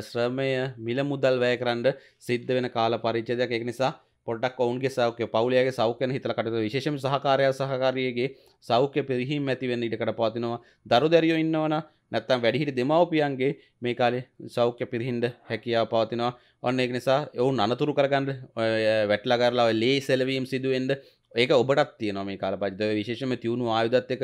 ශ්‍රමය මිල මුදල් වැය කරන්ඩ සිද්ධ වෙන කාල පරිච්චදයක් එක් නිසා පොඩක් ඔවුන්ගේ සෞඛ්‍ය පවුලයාගේ සෞඛ්‍යන හිතල කටතු විශේෂම සහකාරය සහකාරයගේ සෞඛ්‍ය පිරිහිම් ඇතිවෙන්න ඉඩකට පවතිනවා දරු දැරියෝ ඉන්නවන නැත්තම් වැඩිහිට දෙමවපියන්ගේ මේ කාලේ සෞඛ්‍ය පිරිහින්ඩ හැකියාව පවතිනවා ඔන්න එක් නිසා ඔවුන් අනතුරු කරගන්න වැටලා කරලා ලේ සැලවීම් සිදුවෙන්ද ඒක ඔබටත් තියන මේ කාල පජ්ද විශේෂම තියුණු ආයුදත්තක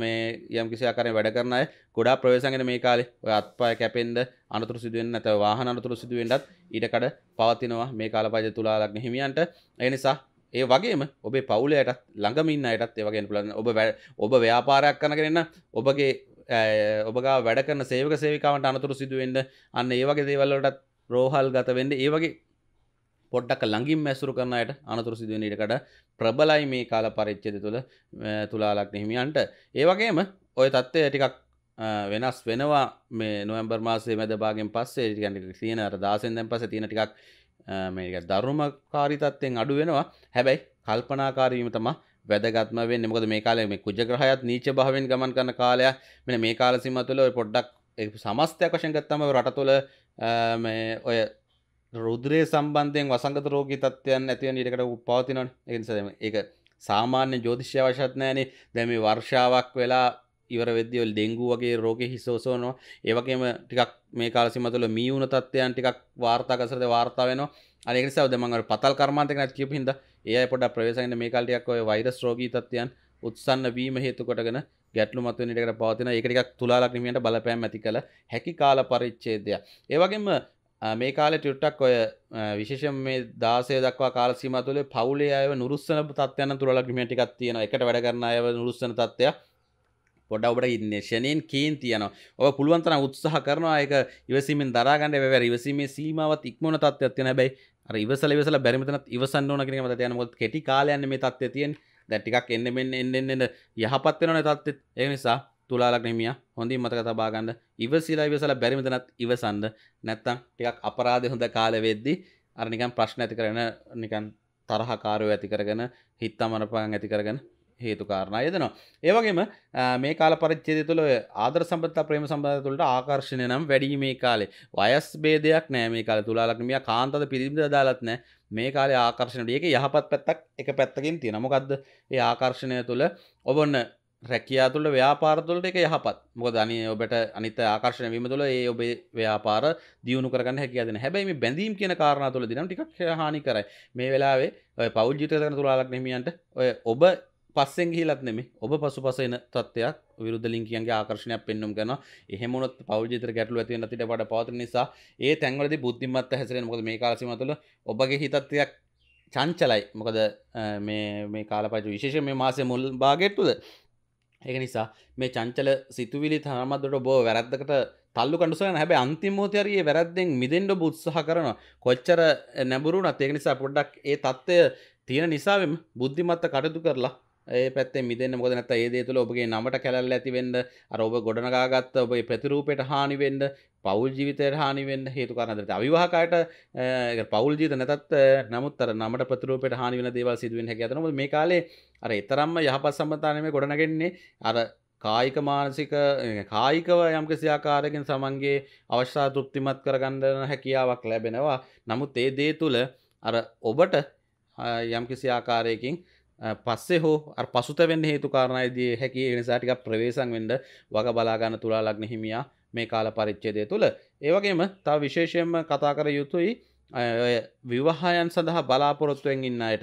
මේ යම් කිසි ආකාරයෙන් වැඩ කරන අය ගොඩා ප්‍රවේශගෙන මේ කාලේ ඔය අත්පාය කැපෙන්න අනතුරු සිදුවෙන්න නැත්නම් වාහන අනතුරු සිදුවෙන්නත් ඊට කඩ පවතිනවා මේ කාලපජ තුලා ලග්න හිමියන්ට ඒ නිසා ඒ වගේම ඔබේ පවුලයටත් ළඟමින් අයටත් ඒවගෙන් පුලන්න ඔබ ඔබ ව්‍යාපාරයක් කනගෙනන්න ඔබගේ ඔබගා වැඩ කරන සේවක සේවිකාවට අනතුරු සිදුවෙන්ට අන්න ඒවගේ දේවල්ලටත් රෝහල් ගතවෙන්න ඒවගේ පොඩ්ඩක් ළඟින් ඇසුරු කරනයට අනතුර සිදුවෙන ඉඩකට ප්‍රබලයි මේ කාල පරිච්චද තුළ තුලාලක් හිමියන්ට ඒවගේම ඔය තත්ත්වය ටිකක් වෙනස් වෙනවා මේ නොම්බර් මාසේ මැදබාගෙන් පස්සේ ටිකන් තියෙන අර දාසෙන්දැන් පස තියෙන ටිකක් මේක ධර්ම කාරිතත්වයෙන් අඩු වෙනවා හැබැයි කල්පනාකාරීම තමා වැදගත්ම වෙන්න මොකද මේ කාලේ මේ කුජග්‍රහයත් නීච භාවයෙන් ගමන් කරන කාලය මෙන්න මේ කාල සීමා තුළ ඔය පොඩ්ඩක් සමස්තයක් වශයෙන් ගත්තම රට තුළ මේ ඔය රුද්‍රය සම්බන්ධයෙන් වසංගත රෝගී තත්වයන් ඇතිවන ඉටකට පවතිනො එකනිසම එක සාමාන්‍ය ජෝතිෂ්‍ය වශත් නෑනේ දැම වර්ෂාවක් වෙලා ඉවර වෙදවල් ඩෙංගු වගේ රෝග හිස්සෝසෝනවා ඒවගේම ටිකක් මේ කාලසිම තුළ මියුණ තත්වයන් ටිකක් වාර්තාකසරද වාර්තා වෙන අනිකසව දෙමඟට පතල් කර්මාන්තක නැත් කිපහිද ඒ පොට ප්‍රවේශන මේ කාලටයක් ඔය වෛරස් රෝගී තත්වයන් උත්සන්න වීම හේතු කොටගෙන ගැටලු මත්ව නිටකට පවතින ඒකටික් තුලාලක්නීමට බලපෑම් ඇති කළ හැකි කාල පරිච්චේදය ඒවගේම මේ කාලේ ටියුට්ටක් ඔය විශේෂයෙන් මේ 16 දක්වා කාල සීමාව තුළ පවුලේ අයව නුරුස්සන තත්ත්වයන් තුරලා ග්‍රිමෙන් ටිකක් තියෙනවා. එකට වැඩ කරන අයව නුරුස්සන තත්ත්වයක් පොඩ ඔබට ඉන්නේ ෂණයෙන් කීන් තියනවා. ඔබ පුළුවන් තරම් උත්සාහ කරනවා ඒක ඉවසීමෙන් දරා ගන්න හැබැයි ඉවසීමේ සීමාවත් ඉක්මන තත්ත්වයක් තියෙනවා. හැබැයි අර ඉවසල ඉවසල බැරි මෙතනත් ඉවසන්න ඕන කියන එක මත තියෙනවා. මොකද කෙටි කාලයන්නේ මේ තත්ත්වය තියෙන්නේ. දැන් ටිකක් එන්න මෙන්න එන්න එන්න යහපත් වෙනවනේ තත්ත්වෙත්. ඒ නිසා තුලාලක්නෙමිය හොඳින් මතක තබාගන්න ඉවසිලා ඉවසල බැරිමතනත් ඉවසන්ද නැත්තම් ටිකක් අපරාධ හොඳ කාලවෙද්දි අරනිකන් ප්‍රශ්න ඇති කරන නිකන් තරහකාරයෝ ඇති කරගෙන හිත්තමනපන් ඇති කරගෙන හේතු කාරණා යදනවා. ඒවගේම මේ කාල පරිච්චේදය තුළ ආදර සම්බත්තා ප්‍රේම සම්බඳ තුළට ආකර්ශණය නම් වැඩී මේ කාලේ වයස් බේදයක් නෑ මේ කාල තුලාලක්මිය කාන්තද පිරිිඳ දාලත් නෑ මේ කාලේ ආකර්ශණයට ඒක යහපත් පැත්තක් එක පැත්තකින් තියෙනමොකක්ද ඒ ආකර්ශණය තුළ ඔබන්න රැකියාතුල ව්‍යාපාරතුලට එක යහපත් මොක දනය ඔබට අනිත ආකර්ශණ වීම තුළ ඒ ඔබේ ව්‍යාපාර දියුණු කරගන්න හැකියදන හැබැයි මේ බැඳීම් කියන කාරණ තුළ දිනම් ටික් හානි කරයි මේ වෙලාවේ ඔය පෞද්ජිතකන තුළලක් නෙමියන්ට ඔය ඔබ පස්සෙන් ගිහිලත් නෙමේ ඔබ පසු පසන තත්වයක් විරුද්ධ ලින්කියන්ගේ ආකර්ශණයක් පෙන්නුම් කරන එහෙමුණොත් පෞද්ජිතර ගැටලු ඇති නැතිට බඩ පවතින නිසා ඒ තැන්වලදී බුද්ධිමත් හැසිරෙන මොකද මේ කාල සීමාව තුළ ඔබගේ හිතත්යක් චංචලයි මොකද මේ මේ කාලපජ විශේෂ මේ මාසේ මුල් භාගයටද ඒක නිසා මේ චංචල සිතුවිලි තරමදට බෝ වැරද්දකට තල්ලු කඩුසන හැබ අන්තිමෝතරයේ වැරද්දෙන් මිදෙන්ඩ බුත්සහ කරන කොච්චර නැබරුණ අතේක නිසා පොඩ්ඩක් ඒ තත්ත්වය තියෙන නිසාවෙන් බුද්ධිමත්ත කටතු කරලා පැත්තේ මිදන්න මොද නැත ඒදේ තුළ ඔබගේ නමට කැල්ල ඇතිවෙන්ඩ අර ඔබ ගොඩනගාගත්ත ඔබේ ප්‍රතිරූපයට හානිවෙන්ඩ පවල් ජීවිතයට හානිවෙන්ඩ හේතු කරනදට අවිවාහකායට පවල් ජීත නැතත් නමුත්තර නමට ප්‍රතරූපට හානිවෙන දේවල් සිදුවෙන් හැකැතනම මේ කාලේ අර එතරම්ම යහපත් සම්බතානම ගොඩනගෙන්නේ අර කායික මානසික කායිකව යම්කිසි ආකාරයකින් සමන්ගේ අවශ්‍යා තෘප්තිමත් කරගන්න හැකියාවක් ලැබෙනවා නමුත් ඒ දේ තුළ අර ඔබට යම්කිසි ආකාරයකින් පස්සේ හෝ පසුතවෙන් හේතුකාරණයදී හැකි නිසාටික ප්‍රවේශන් වෙන්ඩ වග බලාගන්න තුළා ලග්න හිමියා මේ කාල පරිච්චේදය තුළ ඒවගේම තව විශේෂයෙන්ම කතා කර යුතුයි විවාහයන් සඳහා බලාපොරොත්තුවෙන් ඉන්නයට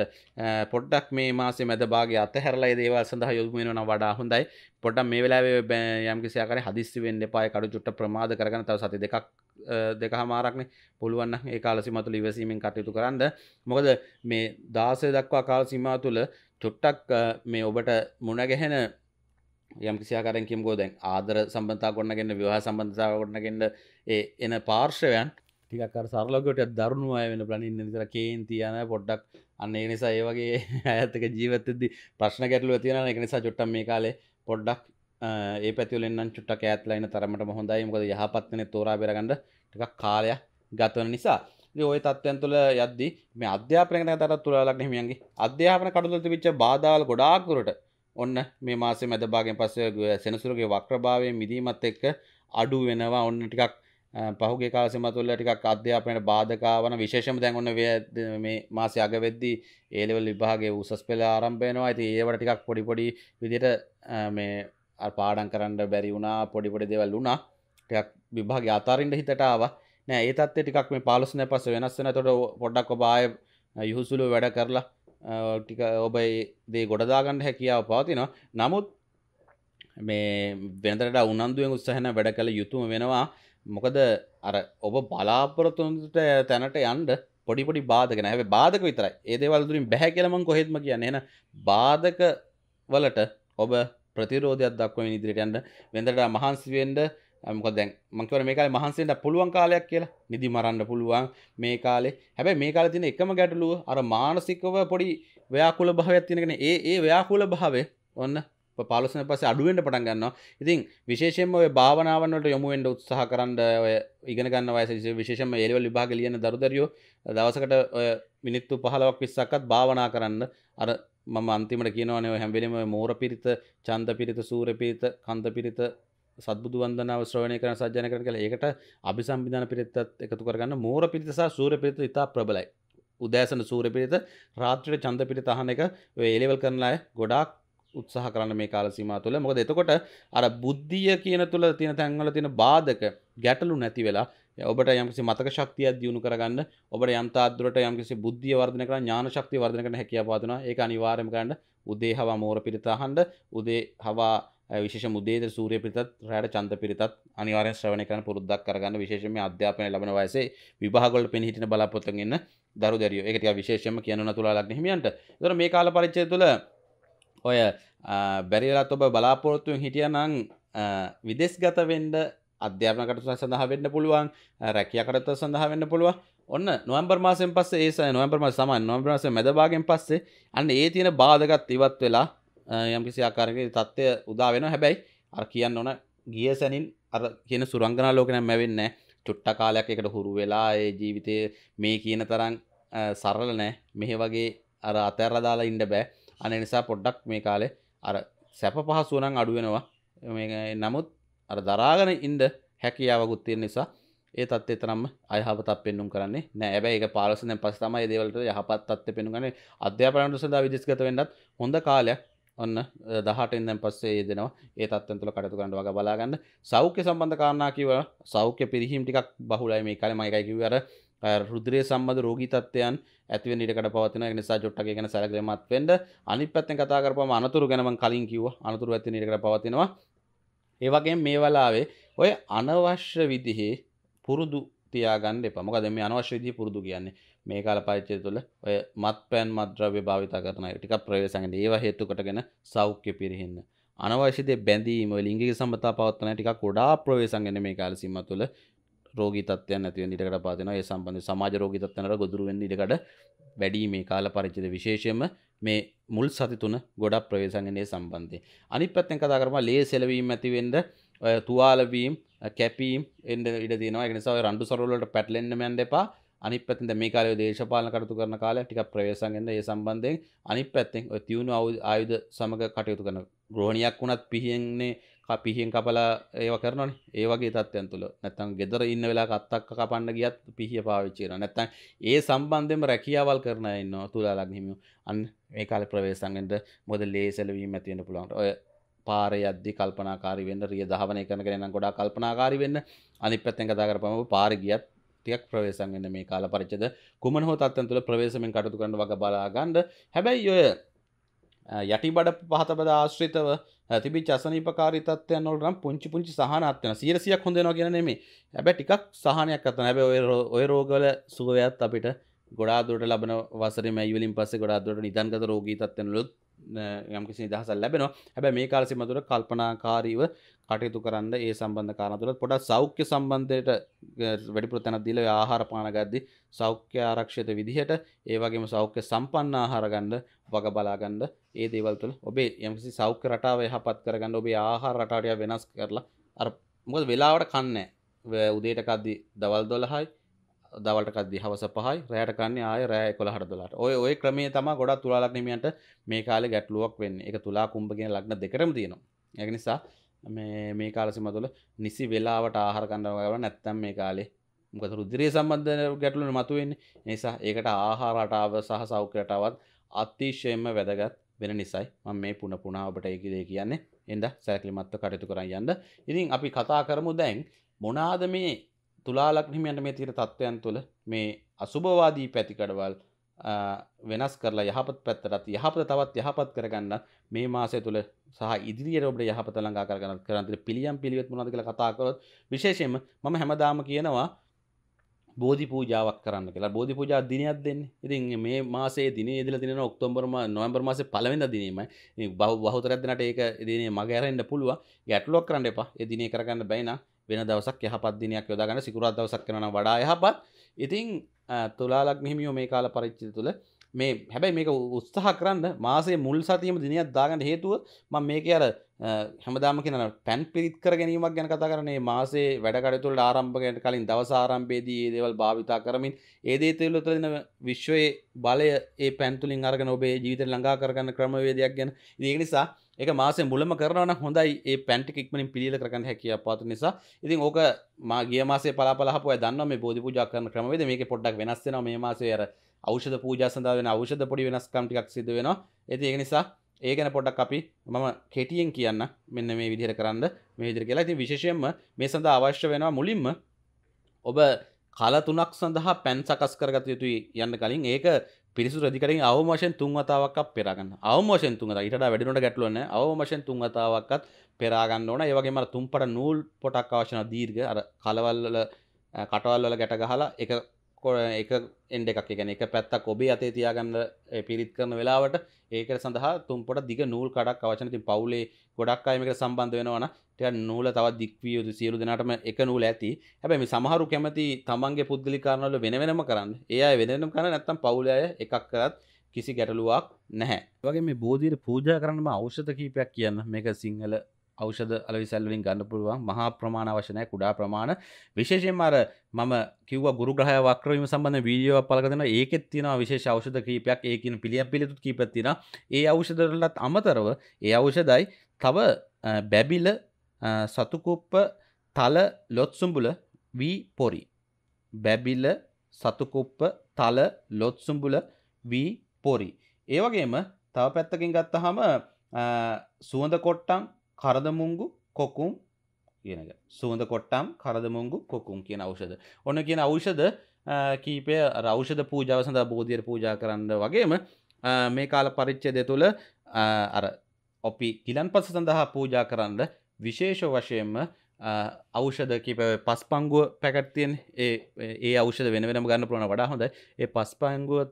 පොඩ්ඩක් මේ මාස මැදබාගේ අතහැරලා දේවල් සඳහා යොදමෙනන වඩා හොඳයි පොට මේ වෙලාවේ යම්කිසියකර හදිස්සි වෙන්ඩ පාය කඩු චුට්ට ප්‍රමාද කරන තව සති දෙකක් දෙක හමාරක්න පුළුවන් ඒ කාලසිමතුළ ඉවසීමෙන් කටයුතු කරන්න මොකද මේ දාසය දක්වා කාලසිමා තුළ තුට්ටක් මේ ඔබට මුණගැහෙන යම් කිසියාකරෙන් කිම්කෝ දැන් ආදර සම්බන්තා කොන්නගන්න විවාහ සම්බන්ධාව කොන්නගෙන්ට ඒ එන පාර්ශවයන් ටිකර සරලකට දරුණු අය වෙන පලනින්න නිතර කේන්ති යන පොඩ්ඩක් අන්න ඒ නිසා ඒ වගේ ඇත්තක ජීවතද ප්‍රශ්න ගැටලුව තියෙන එක නිසා චුට්ටම් මේ කාලේ පොඩ්ඩක් ඒ පැතිවලෙන් චුට්ට කෑත්ලයින තරමට හොඳයි මොකද යහපත්වන තෝරා බෙරගඩ ටිකක් කාලයක් ගත්වන නිසා ඔය තත්ත්වයන් තුළ යද්දී මේ අධ්‍යාපනය ගැන කතා කරලා තුලාලක් හිමියන්ගේ අධ්‍යාපන කටයුතු තිබිච්ච බාධාවල් ගොඩාක් දුරට ඔන්න මේ මාසේ මැද භාගයෙන් පස්සේ සෙනසුරුගේ වක්‍රභාවයෙන් මිදීමත් එක්ක අඩු වෙනවා ඔන්න ටිකක් පහුගේ කාලසීමා තුළ ටිකක් අධ්‍යාපනයට බාධකවන විශේෂම දැන් ඔන්න මේ මාසේ අග වෙද්දී ඒ ලෙවල් විභාගයේ උසස් පෙළ ආරම්භ වෙනවා. ඉතින් ඒවට ටිකක් පොඩි පොඩි විදිහට මේ අර පාඩම් කරන්න බැරි වුණා, පොඩි පොඩි දේවල් වුණා. ටිකක් විභාගයේ අතරින්ද හිතට ආවා. නෑ ඒතත් ටිකක් මේ පාලුස්න පස වෙනස්සන තොට පොඩ්ඩක් ඔබාය යුහුසුළු වැඩ කරලා ටික ඔබයි දේ ගොඩදාගන්න හැකියාව පවතිනවා නමුත් මේ වෙනතරට උනන්දුවෙන් උත්සහන වැඩ කළ යුතුම වෙනවා මොකද අර ඔබ බලාපොරොත්තුන්ට තැනට යන්ඩ පොඩිපොඩි බාධකන ඇ බාධක විතරයි ඒදේවල් දුරින් බැහැ කියලම කොහෙත්ම කියන්න එන බාධක වලට ඔබ ප්‍රතිරෝධයක් දක්වම ඉදිරිට යන්ට වෙදරට මහන්සිවෙන්ඩ මොක දැන් මංකවර මේ කාලේ මහන්සියෙන්ට පුළුවන් කාලයක් කියලා නිදි මරන්න පුළුවන් මේ කාලේ හැබැයි මේ කාලේ තියෙන එකම ගැටලුව අර මානසිකව පොඩි ව්‍යාකූල භාවයක් තියෙන කෙනේ ඒ ඒ ව්‍යාකූල භාවය ඔන්න පාලසන පස්සේ අඩු වෙන්න පටන් ගන්නවා. ඉතින් විශේෂයෙන්ම ඔය භාවනාවන් වලට යොමු වෙන්න උත්සාහ කරන්න ඔය ඉගෙන ගන්න වයසේ විශේෂයෙන්ම ඒ ලෙවල් විභාග ලියන දරුදරියෝ දවසකට ඔය මිනිත්තු 15ක් 20ක්වත් භාවනා කරන්න අර මම අන්තිමට කියනවනේ හැම වෙලෙම මෝර පිරිත, ඡන්ද පිරිත, සූර්ය පිරිත, කන්ද පිරිත සබුදු වන්දනාව ශ්‍රවණය කරන සජ්ජන කරන කළ ඒකට අභි සම්බිධන පිරිත්තත් එකතු කරගන්න මෝර පිරිතසා සූර පිරිත ඉතා ප්‍රබලයි උදෑසන සූර පිරිත රාත්‍රයට චන්ද පිරිත අහන එක එලෙවල් කරන අය ගොඩාක් උත්සාහ කරන්න මේ කාල සීමා තුළ මොකද එතකොට අර බුද්ධිය කියන තුළ තියෙන තැන්වල තියෙන බාධක ගැටලු නැති වෙලා ඔබට යම්කිසි මතක ශක්තියක් දියුණු කරගන්න ඔබට යම්තාදුරට යම්කිසි බුද්ධිය වර්ධන කරන ඥාන ශක්තිය වර්ධන කරන හැකියාව පාදුනා ඒක අනිවාර්යයෙන්ම ගන්න උදේ හවා මෝර පිරිත අහන්න උදේ හවා විශේෂ මුදේද සූරය පිරිතත් රෑට චන්ත පිරිතත් අනිවාරය ශ්‍රවණය කරන පුරුද්දක් කරගන්න විශේෂම අධ්‍යාපනය ලබන වයසේ විභාගොල පෙන් හිටින බලාපොත්තගන්න දරු දරිය එකට විශේෂම කියන තුලාලක් හිමියන්ට දර මේ කාල පරිච්චය තුළ ඔය බැරිලත් ඔබ බලාපොරොත්තුවෙන් හිටියනං විදෙස්ගත වෙන්ඩ අධ්‍යාපනකට සඳහා වෙන්න පුළුවන් රැකියකරත සඳහා වෙන්න පුළුවන් ඔන්න නොම්බර් මාසෙන් පස්සේ ඒස නොම්බර්ම සමන් නොම්බරස මැදභාගෙන් පස්සේ අන්න ඒ තියෙන බාධගත් ඉවත් වෙලා යම්කිසි ආකාරගේ තත්ත්වය උදා වෙන හැබැයි අර කියන්න ඕන ගිය සැනින් අර කියන සුරංගනා ලෝකෙන මැවෙන්න චුට්ට කාලයක් එකට හුරු වෙලා ඒ ජීවිතය මේ කියන තරන් සරල නෑ මෙහෙ වගේ අර අතැරදාලා ඉන්න බෑ අන නිසා පොඩ්ඩක් මේ කාලේ අර සැප පහසුවනං අඩුවෙනවා නමුත් අර දරාගෙන ඉන්ඩ හැකියාවකුත් තියෙන නිසා ඒ තත්ේ තරම් අයහපතත් පෙන්නුම් කරන්නේ නෑබැයි එක පාලසන පස් තමයි දේවලට යහපත් අත්ත පෙනුගන අධ්‍යාපනට සඳ විදිස්ගත වෙන්නත් හොඳ කාලයක් ඔන්න දහටෙන් දැන් පස්සේ දෙනවා ඒ තත්ත්වයන් තුළ කටයුතු කරන්න වගේ බලා ගන්න. සෞඛ්‍ය සම්බන්ධ කාරණා කිව්ව සෞඛ්‍ය පිරිහීම් ටිකක් බහුලයි මේ කාලේ මම එකයි කිව්වේ අර රුධිරය සම්බන්ධ රෝගී තත්ත්වයන් ඇති වෙන ඉඩකට පවතින ඒ නිසා ජොට්ටකේ ගැන සැලකිලිමත් වෙන්න. අනිත් පැත්තෙන් කතා කරපුවම අනතුරු ගැන මම කලින් කිව්වා. අනතුරු ඇති වෙන ඉඩකට පවතිනවා. ඒ වගේ මේ වෙලාවේ ඔය අනවශ්‍ය විදිහේ පුරුදු තියාගන්න එපා. මොකද මේ අනවශ්‍ය විදිහේ පුරුදු කියන්නේ මේ කාල පරිච්ඡේදය තුළ ඔය මත්පැන් මත්ද්‍රව්‍ය භාවිත කරන අය ටිකක් ප්‍රවේශයෙන් ඒවා හේතු කොටගෙන සෞඛ්‍ය පිරෙහින්න අනවශ්‍ය දේ බැඳීම වල ලිංගික සම්බන්ධතා පවත්වන අය ටිකක් ගොඩාක් ප්‍රවේශයෙන් මේ කාල සීමාව තුළ රෝගී තත්ත්වයන් නැති වෙන ඉඩකට පාත් වෙනවා ඒ සම්බන්ධ සමාජ රෝගී තත්ත්වයන් වල ගොදුරු වෙන ඉඩකට වැඩි මේ කාල පරිච්ඡේද විශේෂයෙන්ම මේ මුල් සති තුන ගොඩක් ප්‍රවේශයෙන් ඒ සම්බන්ධයෙන් අනිත් පැත්තෙන් කතා කරපුවා ලේ සෙලවීම ඇති වෙන්න තුවාල වීම කැපීම් එන්න ඉඩ තියෙනවා ඒ නිසා ඔය රණ්ඩු සරවල වලට පැටලෙන්න යන්න එපා අනිත් පැත්තෙන් දැන් මේ කාලේ දේශපාලන කටයුතු කරන කාලේ ටිකක් ප්‍රවේශම් ඒ සම්බන්ධයෙන් අනිත් පැත්තෙන් ඔය තියුණු ආයුධ සමග කටයුතු කරන ගෘහණියක් වුණත් පිහියෙන්නේ පිහියෙන් කපලා ඒව කරනනේ ඒ වගේ තත්ත්වයන් තුළ නැත්තම් ගෙදර ඉන්න වෙලාවක අත්තක්ක කපන්න ගියත් පිහිය පාවිච්චි කරනවා නැත්තම් ඒ සම්බන්ධයෙන්ම රැකියාවල් කරන අය ඉන්නවා තුලාලග්න හිමියෝ අන්න මේ කාලේ ප්‍රවේශම් වෙන්න මොකද ලේසලවීම ඇති වෙන්න පුළුවන් ඔය පාරය අද්දි කල්පනාකාරි වෙන්න රිය දහවනය කරන කෙනෙක් නම් ගොඩාක් කල්පනාකාරී වෙන්න අනිත් පැත්තෙන් කතා කරපම පාර ගියත් ටියක් ප්‍රවේශම් වෙන්න මේ කාල පරිච්ඡේද කුමන හෝ තත්ත්වයන් තුළ ප්‍රවේශමෙන් කටයුතු කරන වග බලා ගන්න. හැබැයි ඔය යටි බඩ පහතබද ආශ්‍රිතව ඇතිබි චසනීපකාරි තත්වයන් වලට නම් පුංචි පුංචි සහනක් වෙන 100ක් හොඳ වෙනවා කියන නෙමෙයි. හැබැයි ටිකක් සහනයක් අත්තන. හැබැයි ඔය ඔය රෝගවල සුවයත් අපිට ගොඩාක් දුරට ලබන වසරේ මැයි වලින් පස්සේ ගොඩාක් දුරට නිදන්ගත රෝගී තත්ත්වයන් වලත් යම්කිසි දහසල් ලැබෙනවා හැබැ මේ කාලසිමතුර කල්පනාකාරීව කටයුතු කරන්න ඒ සම්බන්ධ කාරණතුර පොඩක් සෞඛ්‍ය සම්බන්ධයට වැඩිපුර තැන දිල ආහාර පානගද්දි සෞඛ්‍ය ආරක්ෂිත විදිහට ඒවගේම සෞඛ්‍ය සම්පන්න ආහාරගන්න වග බලාගන්න ඒ දේවල්තුල ඔබේ යම්සි සෞඛ්‍ය රටාව යහපත් කරගන්න ඔබේ ආහාර රටාටය වෙනස් කරලා අර මොද වෙලාවට කන්න උදේටකද්දි දවල් දොළහයි දවලටකද හවස පහයි රෑටකන්න ආය රෑ කොළ හරදලට ඔය ඔය ක්‍රමේ තම ගොඩා තුලාලක්නමියන්ට මේ කාල ගැටලුවක් වෙන්න එක තුලා කුම්ඹගෙන ලක්න දෙකරම තියෙනවා ඇ නිසා මේ කාලසිම තුළ නිසි වෙලාවට ආහර කණඩවගල නැත්තම් මේ කාලේ මොකද රුද්දිරය සම්බන්ධ ගැටලුන මතුවෙන්නේ නිසා ඒකට ආහාරටාව සහ සෞඛ්‍යටවත් අතිශයම වැදගත් වෙන නිසයි මම මේ පුන පුනා ඔබට ඒක දේ කියන්නේ එඳ සැකලිමත්ව කටයුතු කරන්න යන්න ඉතින් අපි කතා කරමු දැන් මොනාද මේ තුලාලක්නිමියන්ට මේ තිර තත්ත්වයන් තුළ මේ අසුභවාදී පැතිකඩවල් වෙනස් කරලා යහපත් පැත්තරත් යහපත තවත් යහපත් කරගන්න මේ මාසය තුළ සහ ඉදිරියට ඔබට යහපත ළඟා කරගන්න කරන්තිර පිළියම් පිළිවෙත් මොනවද කියලා කතා කරොත් විශේෂයෙන්ම මම හැමදාම කියනවා බෝධි පූජාවක් කරන්න කියලා බෝධි පූජා දිනයක් දෙන්නේ. ඉතින් මේ මාසේ දිනේ ඉඳලා දිනන ඔක්තෝබර් මා නොවැම්බර් මාසේ පළවෙනිදා දිනේමයි. බහුතරයක් දෙනාට ඒක දිනේ මග ඇරෙන්න පුළුවන්. ගැටලුවක් කරන්න එපා. ඒ දිනේ කරගන්න බැයි නම් වෙන දවසක් යහපත් දිනයක් යොදාගන්න සිකුරාත් දවසක් කරන වඩා යහපත් ඉතිං තුලාලක් මෙහිමියෝ මේ කාල පරිච්චිත තුළ මේ හැබැයි මේක උත්සාහ කරන්න මාසේ මුල් සතියම දිනයක් දාගන්න හේතුව ම මේක අර හැමදාම කියන පැන් පිරිත් කර ගැනීමක් ගැන කතා කරන්නේ මාසේ වැඩකටතුළට ආරම්භකයට කලින් දවස ආරම්භයේදී ඒ දේවල් භාවිතා කරමින් ඒ දේ තුළ උතරින විශ්වයේ බලය ඒ පැන් තුලින් අරගෙන ඔබේ ජීවිතේ ළඟා කරගන්න ක්‍රමවේදයක් ගැන. ඉතින් ඒක නිසා ඒක මාසේ මුලම කරනවා නම් හොඳයි ඒ පැන් ටික ඉක්මනින් පිළියෙල කරගන්න හැකියාව පාතු නිසා. ඉතින් ඕක මා ගිය මාසේ පලාපල අහපු අය දන්නවා මේ බෝධි පූජා කරන ක්‍රමවේද මේකේ පොඩ්ඩක් වෙනස් වෙනවා මේ මාසේ අර ඖෂධ පූජා සඳහා වෙන ඖෂධ පොඩි වෙනස්කම් ටිකක් සිදු වෙනවා. ඒත් ඒක නිසා ඒ ගැන පොඩක් අපි මම කෙටියෙන් කියන්න මෙන්න මේ විදිහර කරන්න මේ විදිර කියලා ඉතින් විශේෂයෙන්ම මේ සඳහා අවශ්‍ය වෙනවා මුලින්ම ඔබ කල තුනක් සඳහා පැන් සකස් කරගත යුතුයි යන්න කලින් ඒක පිරිසු රජිකරින් අවමශයෙන් තුන් වතාවක් පෙරගන්න අවමශයෙන් තුන් ඊට වැඩිනට ගැටලුවන අවමශයෙන් තුන් වතාවක්ත් පෙරාගන්න ඕන ඒවගේම තුම්පට නූල් පොටක් අවශන දීර්ග අර කලවල්ල කටවල්වල ගැට ගහලා එක කො එක එන්ඩ එකක් ගැන එක පැත්තක් ඔබේ අතේ තියාගන්න පිරිත් කරන වෙලාවට ඒක සඳහා තුම්පොට දිග නූල් කඩක් අවචනති පවුලේ ගොඩක් අයමක සම්බන්ධ වෙනවන ට නූල තවත් දික්වියයුතු සියලු දෙනටම එක නූල ඇති හැබැමි සමහරු කැමති තමන්ගේ පුද්ගලි කාරණවල වෙනවෙනම කරන්න එයා වෙනෙනම් කරන නැත්තම් පවුලය එකක් කරත් කිසි ගැටලුවක් නැහැ වගේ මේ බෝධීර පූජා කරන්නම අවශ්‍යත කීපයක් කියන්න මේක සිංහල ෞෂධ අලවිසැල්ලින් ගන්න පුළුවන් මහා ප්‍රමාණ අවශ්‍ය නැහැ කුඩා ප්‍රමාණ විශේෂයෙන්ම අර මම කිව්වා ගුරු ග්‍රහය වක්‍ර වීම සම්බන්ධ වීඩියෝ අපල කරනවා ඒකෙත් තියෙනවා විශේෂ ඖෂධ කීපයක් ඒ කියන පිළියම් පිළිතුත් කීපයක් තියෙනවා ඒ ඖෂධ වලට අමතරව ඒ ඖෂධයි තව බැබිල සතුකුප්ප තල ලොත්සුඹුල වී පොරි බැබිල සතුකුප්ප තල ලොත්සුඹුල වී පොරි ඒ වගේම තව පැත්තකින් ගත්තහම සුවඳ කොට්ටම් කරදමුංගු කොකුම් කියනක සුවඳ කොට්ටම් කරදමුංගු කොකුම් කියන අවෂද ඔන්න කියන අවෂද කීපය රෞෂධ පූජාව සඳ බෝධියර පූජා කරන්න වගේම මේ කාල පරිච්චේදය තුළ අර අපි ගිලන් පස සඳහා පූජා කරන්න විශේෂ වශයෙන්ම අවෂධ කිප පස් පංගුව පැකටතියෙන් ඒ අවෂ වෙන වෙන ගන්න පුළන වඩා හොඳ ඒ පස් පංගුව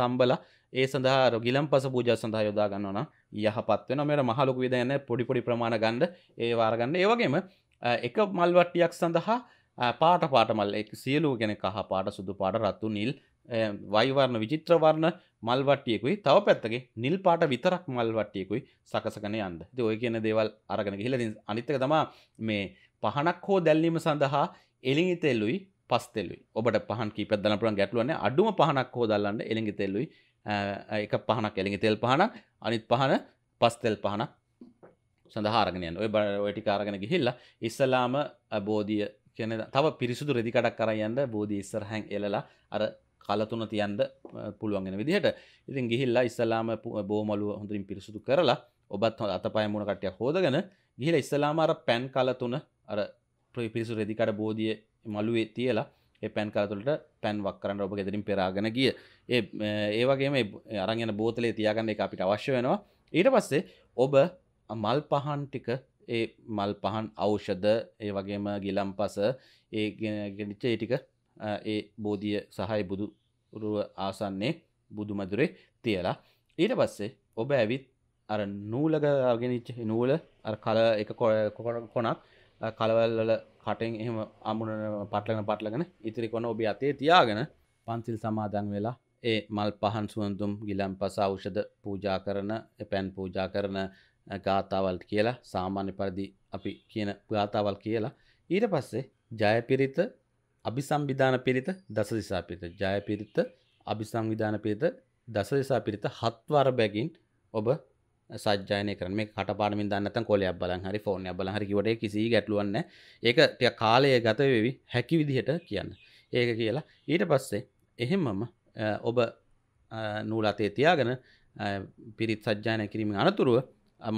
තම්බලා ඒ සඳහා රොගිලම් පස පූජ සඳහා යොදා ගන්නවන යහපත් වෙන මෙට මහලොක විදයන්න පොඩිපොඩි ප්‍රමාණ ගන්ඩ ඒ වාරගන්න ඒවගේම එක මල්වට්ටියක් සඳහා පාට පාටමල් එක සියලූ ගැෙන කහ පාට සුදු පාට රත්තු නිල් වයිවර්ණ විචිත්‍රවර්ණ මල්වට්ටියකුයි තව පැත්තගේ නිල් පාට විතරක් මල්වට්ටියකුයි සකසකන යන්ද ද ඔය කියන දේවල් අරගෙන හිලදින් අනිත්තක තමා මේ පහනක් හෝ දැල්ලීම සඳහා එලිඟි තෙල්ලුයි පස් තෙල්ලුයි ඔබට පහන් කී පැදලපුරන් ගැටලුවන අඩුම පහනක් හෝ දල්ලන්න එළිඟි තෙල්ලුයි එක පහනක් එළඟි තෙල් පහනක් අනිත් පහන පස්තෙල් පහනක් සඳහාරගෙනයන් ඔය බ ඔයටි කාරගෙන ගිහිල්ල ඉස්සලාම බෝධිය කියන තව පිරිසුදු රෙදිකටක් කරයන්ද බෝධී ඉස්සරහැන් එලලා අර කලතුන තියන්ද පුළුවන්ගෙන විදිහට ඉතින් ගිහිල්ලා ඉස්සලාම බෝමලුව හොඳින් පිරිසුදු කරලා ඔබත් හො අතපය මුණ කටය හෝදගෙන ගිහිල ඉස්සලාම අර පැන් කලතුන අර පිරිසු රෙදිකට බෝධිය මළුවේ තියලා පැන් කරතුලට පැන් වක්කරන්න ඔබ ගෙදරින් පෙරාගෙන ගිය ඒ ඒවගේම අරගෙන බෝතලේ තියාගන්න එක අපිට අවශ්‍ය වෙනවා ඊට පස්සේ ඔබ මල් පහන් ටික ඒ මල් පහන් ඖෂධ ඒ වගේම ගිලම් පස ඒ ගෙනච ඒටික ඒ බෝධිය සහය බුදුරුව ආසන්නේ බුදුමදුරේ තියලා ඊට පස්සේ ඔබ ඇවිත් අර නූලගගෙනච නූල කල එක කොනක් කලවල්ල කටෙන් එහෙම අමුණ පටලන පටලගෙන ඉතිරිකොන ඔබ අතේ තියාගෙන පන්සිල් සමාදන් වෙලා ඒ මල් පහන් සුවඳුම් ගිලම් පස ෞෂධ පූජා කරන පැන් පූජා කරන ගාතාවල් කියලා සාමාන්‍ය පරිදි අපි කියන ගාතාවල් කියලා ඊට පස්සේ ජයපිරිත අභිසම්විධාන පිරිත දසදිසා පිරිත ජයපිරිත අභිසංවිධාන පිරිත දසදිසා පිරිත හත්වර බැගින් ඔබ සජ්ජායනය කරන මේ කටපාඩමින් දන්නත කොලයක් බලන් හරි ෆෝර්න බල හරි වට කිසි ගැටලුවන්න ඒක ටය කාලය ගත වෙවි හැකි විදිහට කියන්න ඒක කියලා ඊට පස්සේ එහෙමම ඔබ නූල අතේ තියාගෙන පිරිත් සජ්ජායනය කිරීම අනතුරුව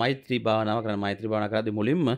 මෛත්‍රී භාවනාව කරන මෛත්‍රී භාවනා කරද්දී මුලින්ම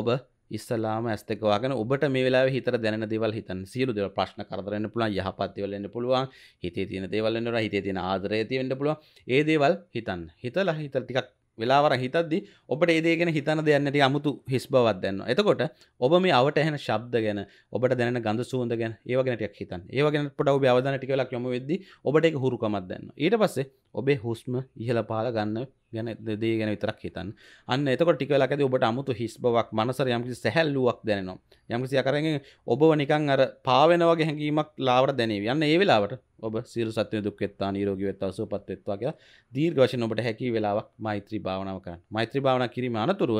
ඔබ ඉස්සලාම ඇස් දෙක වහගෙන ඔබට මේ වෙලාවේ හිතට දැනෙන දේවල් හිතන්න. සියලු දේවල් ප්‍රශ්න කරදර වෙන්න පුළුවන්, යහපත් දේවල් වෙන්න පුළුවන්, හිතේ තියෙන දේවල් වෙන්න පුළුවන්, හිතේ තියෙන ආදරය තියෙන්න පුළුවන්. ඒ දේවල් හිතන්න. හිතලා හිතලා ටිකක් වෙලාවර හිතද්දි ඔබට ඒදේගෙන හිතන දෙයන්නට අමුතු හිස් බවත් දන්න. එතකොට ඔබ මේ අවට එහන ශබ්ද ගැන ඔබට දැන ගඳ සුවඳ ගැන ඒවගෙනටයක් හිතන් ඒවගෙන පොඩව අවධනටිකලක් යොම වෙද්දි ඔබට එක හුරුකමත් දන්න. ඊට පස්සේ ඔබේ හුස්ම ඉහල පාල ගන්න ගැන දේ ගැන විතරක් හිතන් අන්න එතක ටිකලකද ඔබට අමුතු හිස් බවක් මනසර යම්කිසි සැහැල්ලුවක් දැනනවා යම්කිසි අකරෙන් ඔබ නිකන් අර පාවෙන වගේ හැඟීමක් ලාවට දැනව යන්න ඒ වෙලාවට ඔබ සිර සත්‍ය දුක්කෙත්තා නිරෝගී වෙත්තා සුවපත් වෙත්වා කියලා දීර්ඝ වශයෙන් ඔබට හැකි වෙලාවක් මෛත්‍රී භාවනාව කරන්න මෛත්‍රී භාවනා කිරීම අනතුරුව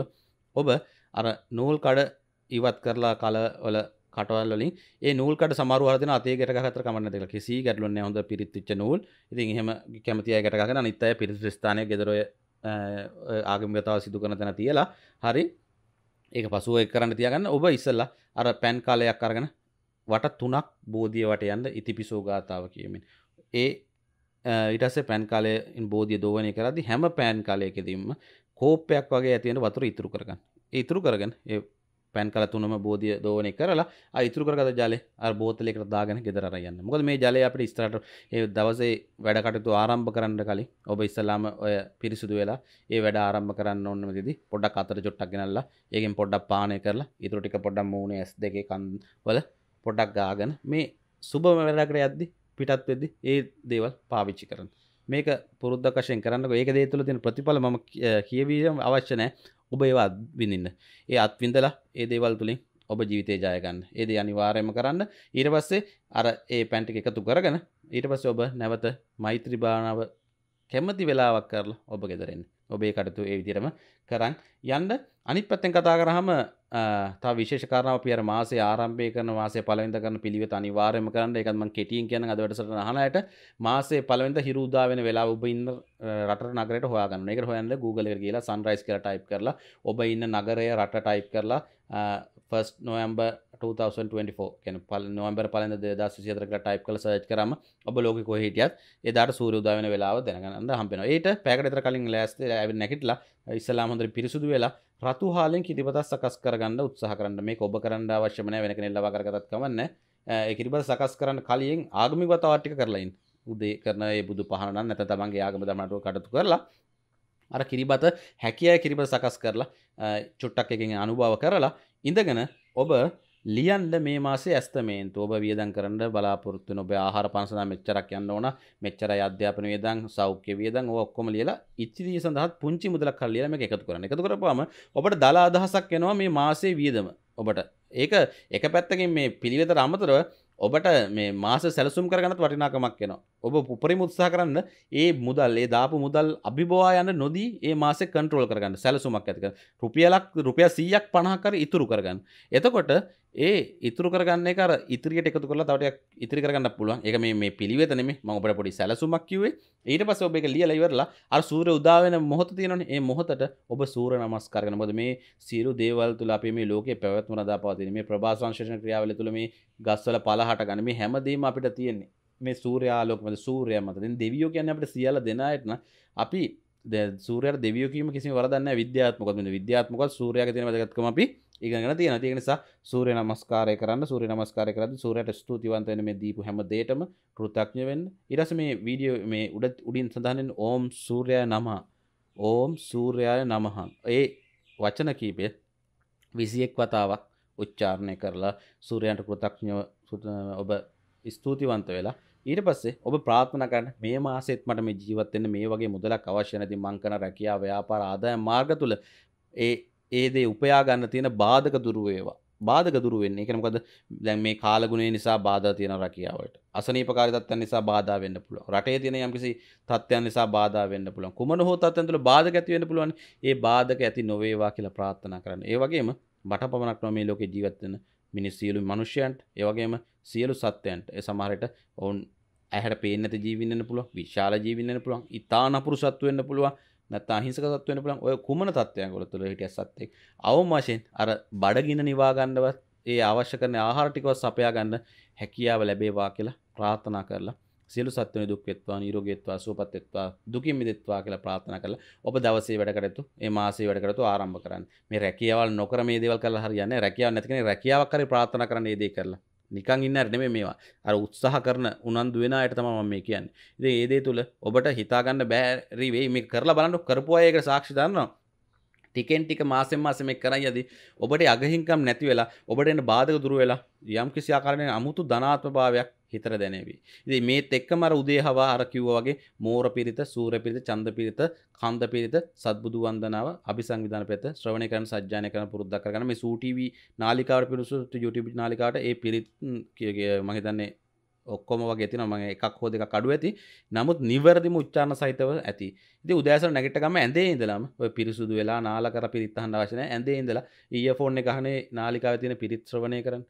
ඔබ අර නූල් කඩ ඉවත් කරලා කලවල කටවල්ලින් ඒ නූල්කට සමාරුවරදන අතේ ගැටගත කමන්න දෙක කිසි ගැටලුන්න හොඳ පිරිත්තිච්ච නූල් ඉතින් එහෙම කැමතිය ගැටගෙන නිත්තය පිරිස් ස්ථානය ගෙදරය ආගමිගතාව සිදු කරන තැන තියලා හරි ඒක පසුව එක් කරන්න තියගන්න ඔබ ඉස්සල්ලා අර පැන් කාලයක් අරගෙන වට තුනක් බෝධිය වට යන්න ඉතිපිසෝ ගාතාව කියමින් ඒ ඉටසේ පැන් කාලයෙන් බෝධිය දෝවනය කරදි හැම පෑන් කාලයකෙදීම කෝපයක් වගේ ඇතියෙන වතුර ඉතුරු කරගන්න ඉතුරු කරගන්න පැන් කල තුනම බෝධිය දෝනය කරලා අයිතුරු කරගත ජලය අර බෝතලයකට දාගෙන ගෙදර යන්න මොකද මේ ජලය අපිට ඉස්තරට ඒ දවසේ වැඩකටයුතු ආරම්භ කරන්න කලින් ඔබ ඉස්සලාම ඔය පිරිසුදු වෙලා ඒ වැඩ ආරම්භ කරන්න ඕන්න මෙතිදී පොඩ්ඩක් අතර චොට්ටක් ගෙනල්ලා ඒකෙන් පොඩ්ඩක් පානය කරලා ඉතුරු ටික පොඩ්ඩක් මූණේ ඇස් දෙකේ කන් වල පොඩ්ඩක් ගාගෙන මේ සුබම වැඩකට යද්දි පිටත් වෙද්දි ඒ දේවල් පාවිච්චි කරන්න මේක පුරුද්ධ වශයෙන් කරන්න ඒක දේ තුළ තියෙන ප්‍රතිඵල මම කියවීම අවශ්‍ය නැහැ ඔබ ඒවා විඳන්න ඒ අත්විඳලා ඒ දේවල් තුළින් ඔබ ජීවිතය ජයගන්න ඒද අනිවාරයම කරන්න ඊට පස්සේ අර ඒ පැන්ටි එකතු කරගෙන ඊට පස්ස ඔබ නැවත මෛත්‍රී භානාව කැමති වෙලාවක් කරලා ඔබ ගෙදරෙන් ඔබේ කටතු ඒ විදිරම කරන්න යන්න අනිත් පැත්තෙන් කතා කරහම තව විශේෂ කාරණාව අපි අර මාසේ ආරම්භය කරන මාසේ පළවෙනිද කරන පිළිවෙත අනිවාර්යයෙන්ම කරන්න. ඒකත් මම කෙටියෙන් කියන අද වැඩසටහන අහනලට මාසේ පළවෙනිද හිරු උදා වෙන වෙලාව ඔබ ඉන්න රටට නගරයට හොයාගන්න. ඒකට හොයන්න Google එකට ගිහලා sunrise කියලා type කරලා ඔබ ඉන්න නගරය රට type කරලා ෆස් නොම්බ 2024 කැන පල නොම්බර පලන දා සිතරක ටයිප් කල සච් කරම ඔබ ලෝක කොහහිටියත් එදාට සූරුදාවන වෙලාව දැනගන්න හම්පෙන ඒට පැකටතර කලින් ලෑස්ත ඇ නැකටලා ඉස්සලාමන්දර පිරිසුදු වෙලා රතු හාලෙන් කිරිපත සකස් කරගන්න උත්සාහ කරන්න මේ ඔබ කරන්න අවශ්‍යමන වෙන නෙල්ලව කරගත් කවන්න කිරිබට සකස් කරන්න කලියෙන් ආගමිකවත ආට්ටික කරලයින් උදේ කරන බුදු පහනන් නැත තමන්ගේ ආගම දමටුව කටතු කරලා අර කිරිබත හැකිය කිරිබ සකස් කරලා චුට්ටක් එකෙන් අනුභාව කරලා ඉඳගෙන ඔබ ලියන්ඩ මේ මාසේ ඇස්තමේන්තු ඔබ වියදන් කරන්න බලාපොරත්තු ඔබ ආහාර පන්සනා මෙච්චරක් යන්න ඕන මෙච්චර අධ්‍යාපන වේදන් සෞඛ්‍ය වේදන් ඔක්කොම ලියලා ඉච්චිදී සඳහත් පුංචි මුදලක් කල්ලියම එකතු කරන එකතු කරපුවාම ඔබට දලා අදහසක් එනවා මේ මාසේ වියදම ඔබට ඒක එක පැත්තකින් මේ පිළිවෙතර අමතරව ඔබට මේ මාස සැලසුම් කරගනත් වටිනාකමක් වෙන ඔබ පුපරි මුත්සා කරන්න ඒ මුදල් ඒ දාපු මුදල් අභිබවා යන්න නොදී ඒ මාස කන්ට්‍රෝල් කරගන්න සැලසුමක් ඇතික රුපියලක් රුපිය සීයක් පණහකර ඉතුරු කරගන්න එතකොට ඒ ඉතුර කරගන්න එක ඉතිරියට එකතු කරලා තවට ඉතිරි කරගන්න පුළුවන් එක මේ පිළිවෙත නෙමේ මම ඔබට පොඩි සැලසුමක් කිව්වේ ඊට පස්සේ ඔබ ඒක ලියලා ඉවරලා අර සූර්ය උදා වෙන මොහොත තියෙනවනේ ඒ මොහොතට ඔබ සූර්ය නමස්කාර කරන මොකද මේ සියලු දේවල් තුල අපි මේ ලෝකයේ පැවැත්ම රඳා පවතින මේ ප්‍රභාස සංශ්ලේෂණ ක්‍රියාවලිය තුල මේ ගස්වල පළ හට ගන්න මේ හැමදේම අපිට තියෙන්නේ මේ සූර්යාලෝක මත සූර්ය මත දැන් දෙවියෝ කියන්නේ අපිට සියල්ල දෙන අයටන අපි සූරයට දෙවියෝ කීම කිසි වරදන්න විද්‍යාත්මකොත් මේ විද්‍යාත්මකොත් සූර්යයා තියෙන වැදගත්කම අපි ඒගන තියෙන තියෙනසා සූරය නමස්කාරය කරන්න සූරය නමස්කාරය කරද සූරයට ස්තුතිවන්තවන මේ දීපු හැමදේටම පෘතක්ඥ වෙන්න ඉරස මේ වීඩියෝ මේ උඩත් උඩින් සඳහනෙන් ඕම් සූර්යය නමා ඕම් සූර්යාය නමහන් ඒ වචන කීපය විසියෙක් වතාවක් උච්චාරණය කරලා සූරයන්ට පෘතක්ඥව ඔබ ස්තුතිවන්ත වෙලා ඊට පස්සේ ඔබ ප්‍රාත්ථනා කරන්න මේ මාසෙත් මට මේ ජීවත් වෙන්න මේ වගේ මුදලක් අවශ්‍ය නැති මං කරන රැකියාව ව්‍යාපාර ආදායම් මාර්ග තුල ඒ ඒදේ උපයා ගන්න තියෙන බාධක දුරුවේවා බාධක දුරුවෙන්නේ එකනමකද දැන් මේ කාලගුණේ නිසා බාධ තියෙන රකියාවට අසනීපකාරී තත්ත්වයන් නිසා බාධා වෙන්න පුළුවන් රටේ තියෙන යම්කිසි තත්ත්වයන් නිසා බාධා වෙන්න පුළුවන් කුමන හෝ තත්ත්වයන් තුළ බාධක ඇති වෙන්න පුළුවන් ඒ බාධක ඇති නොවේවා කියලා ප්‍රාර්ථනා කරන්න ඒ වගේම මට පමණක් නොව මේ ලෝකේ ජීවත් වෙන මිනිස් සියලු මනුෂ්‍යයන්ට ඒ වගේම සියලු සත්ත්වයන්ට ඒ සමහරට ඔවුන් ඇහැට පේන්නට ජීවින්න පුළුවන් විශාල ජීවින්න පුළුවන් ඉතා නපුරු සත්තු වෙන්න පුළුවන් නැත්තා හිංසක සත්වන පුළන් ඔය කුමන තත්වයන්ගොල තුළ හිටිය සත්තෙක් අවමශයෙන් අර බඩගින්න නිවාගණ්ඩවත් ඒ අවශ්‍ය කරන ආහාරටිකවත් සපයා ගන්න හැකියාව ලැබේවා කියලා ප්‍රාථනා කරලා සියලු සත්වන දුක්වෙත්වා නිරෝගෙත්වා සූපත්වෙත්වා දුකින් මිදෙත්වා කියලා ප්‍රාථනා කරලා ඔබ දවසේ වැඩ කරතු ඒ මාසේ වැඩ කරතු ආරම්භ කරන්න මේ රැකියාවල් නොකර මේ දේවල් කරලා හරියන්නේ රැකියාවක් නැතිකනේ රැකියාවක් කරේ ප්‍රාර්ථනා කරන්න ඒ දේ කරලා නිකං ඉන්න නෙම මේවා අර උත්සාහ කරන උනන්දු වෙනයට තම මම මේ කියන්න ඉති ඒදේ තුළ ඔබට හිතාගන්න බෑරිවේ මේ කරලා බලන්නු කරපුවායක සාක්ෂි දන්නවා ටිකෙන් ටික මාසෙන් මාසෙම කරයි යදී ඔබට අගහිංකම් නැති වෙලා ඔබට එන බාධක දුර වෙලා යම් කිසි ආකාරයෙන් අමුතු ධනාත්මභාවයක් හිතර දැනවී. ඉති මේත් එක්ක මර උදේ හවා අරකිව්ව වගේ මෝර පිරිත සූර පිරිත චන්ද පිරිත කන්ද පිරිත සද්බුදු වන්දනාව අි සංවිධන පැත ශ්‍රවණ කරන සජ්‍යාන කරන පුරුද්ධ කරන මේ සූටව නාලිකාවට පිරුසු YouTube නාලිකාට ඒ පිරිත් කියගේ මහිතන්නේ ඔක්කොම වගේ තින ම එකක් හෝ දෙක කඩු ඇති නමුත් නිවැරදිම උච්චාන සහිතව ඇති ඉති උදෑස නැගටකම ඇඳේ ඉඳලම් පිරිසුදු වෙලා නාලකර පිරිත්තහන් වශන ඇඳේ ඉඳලා ඊය ෆෝන් එකහනේ නාලිකාව තින පිරිත්ශ්‍රවණය කරන්න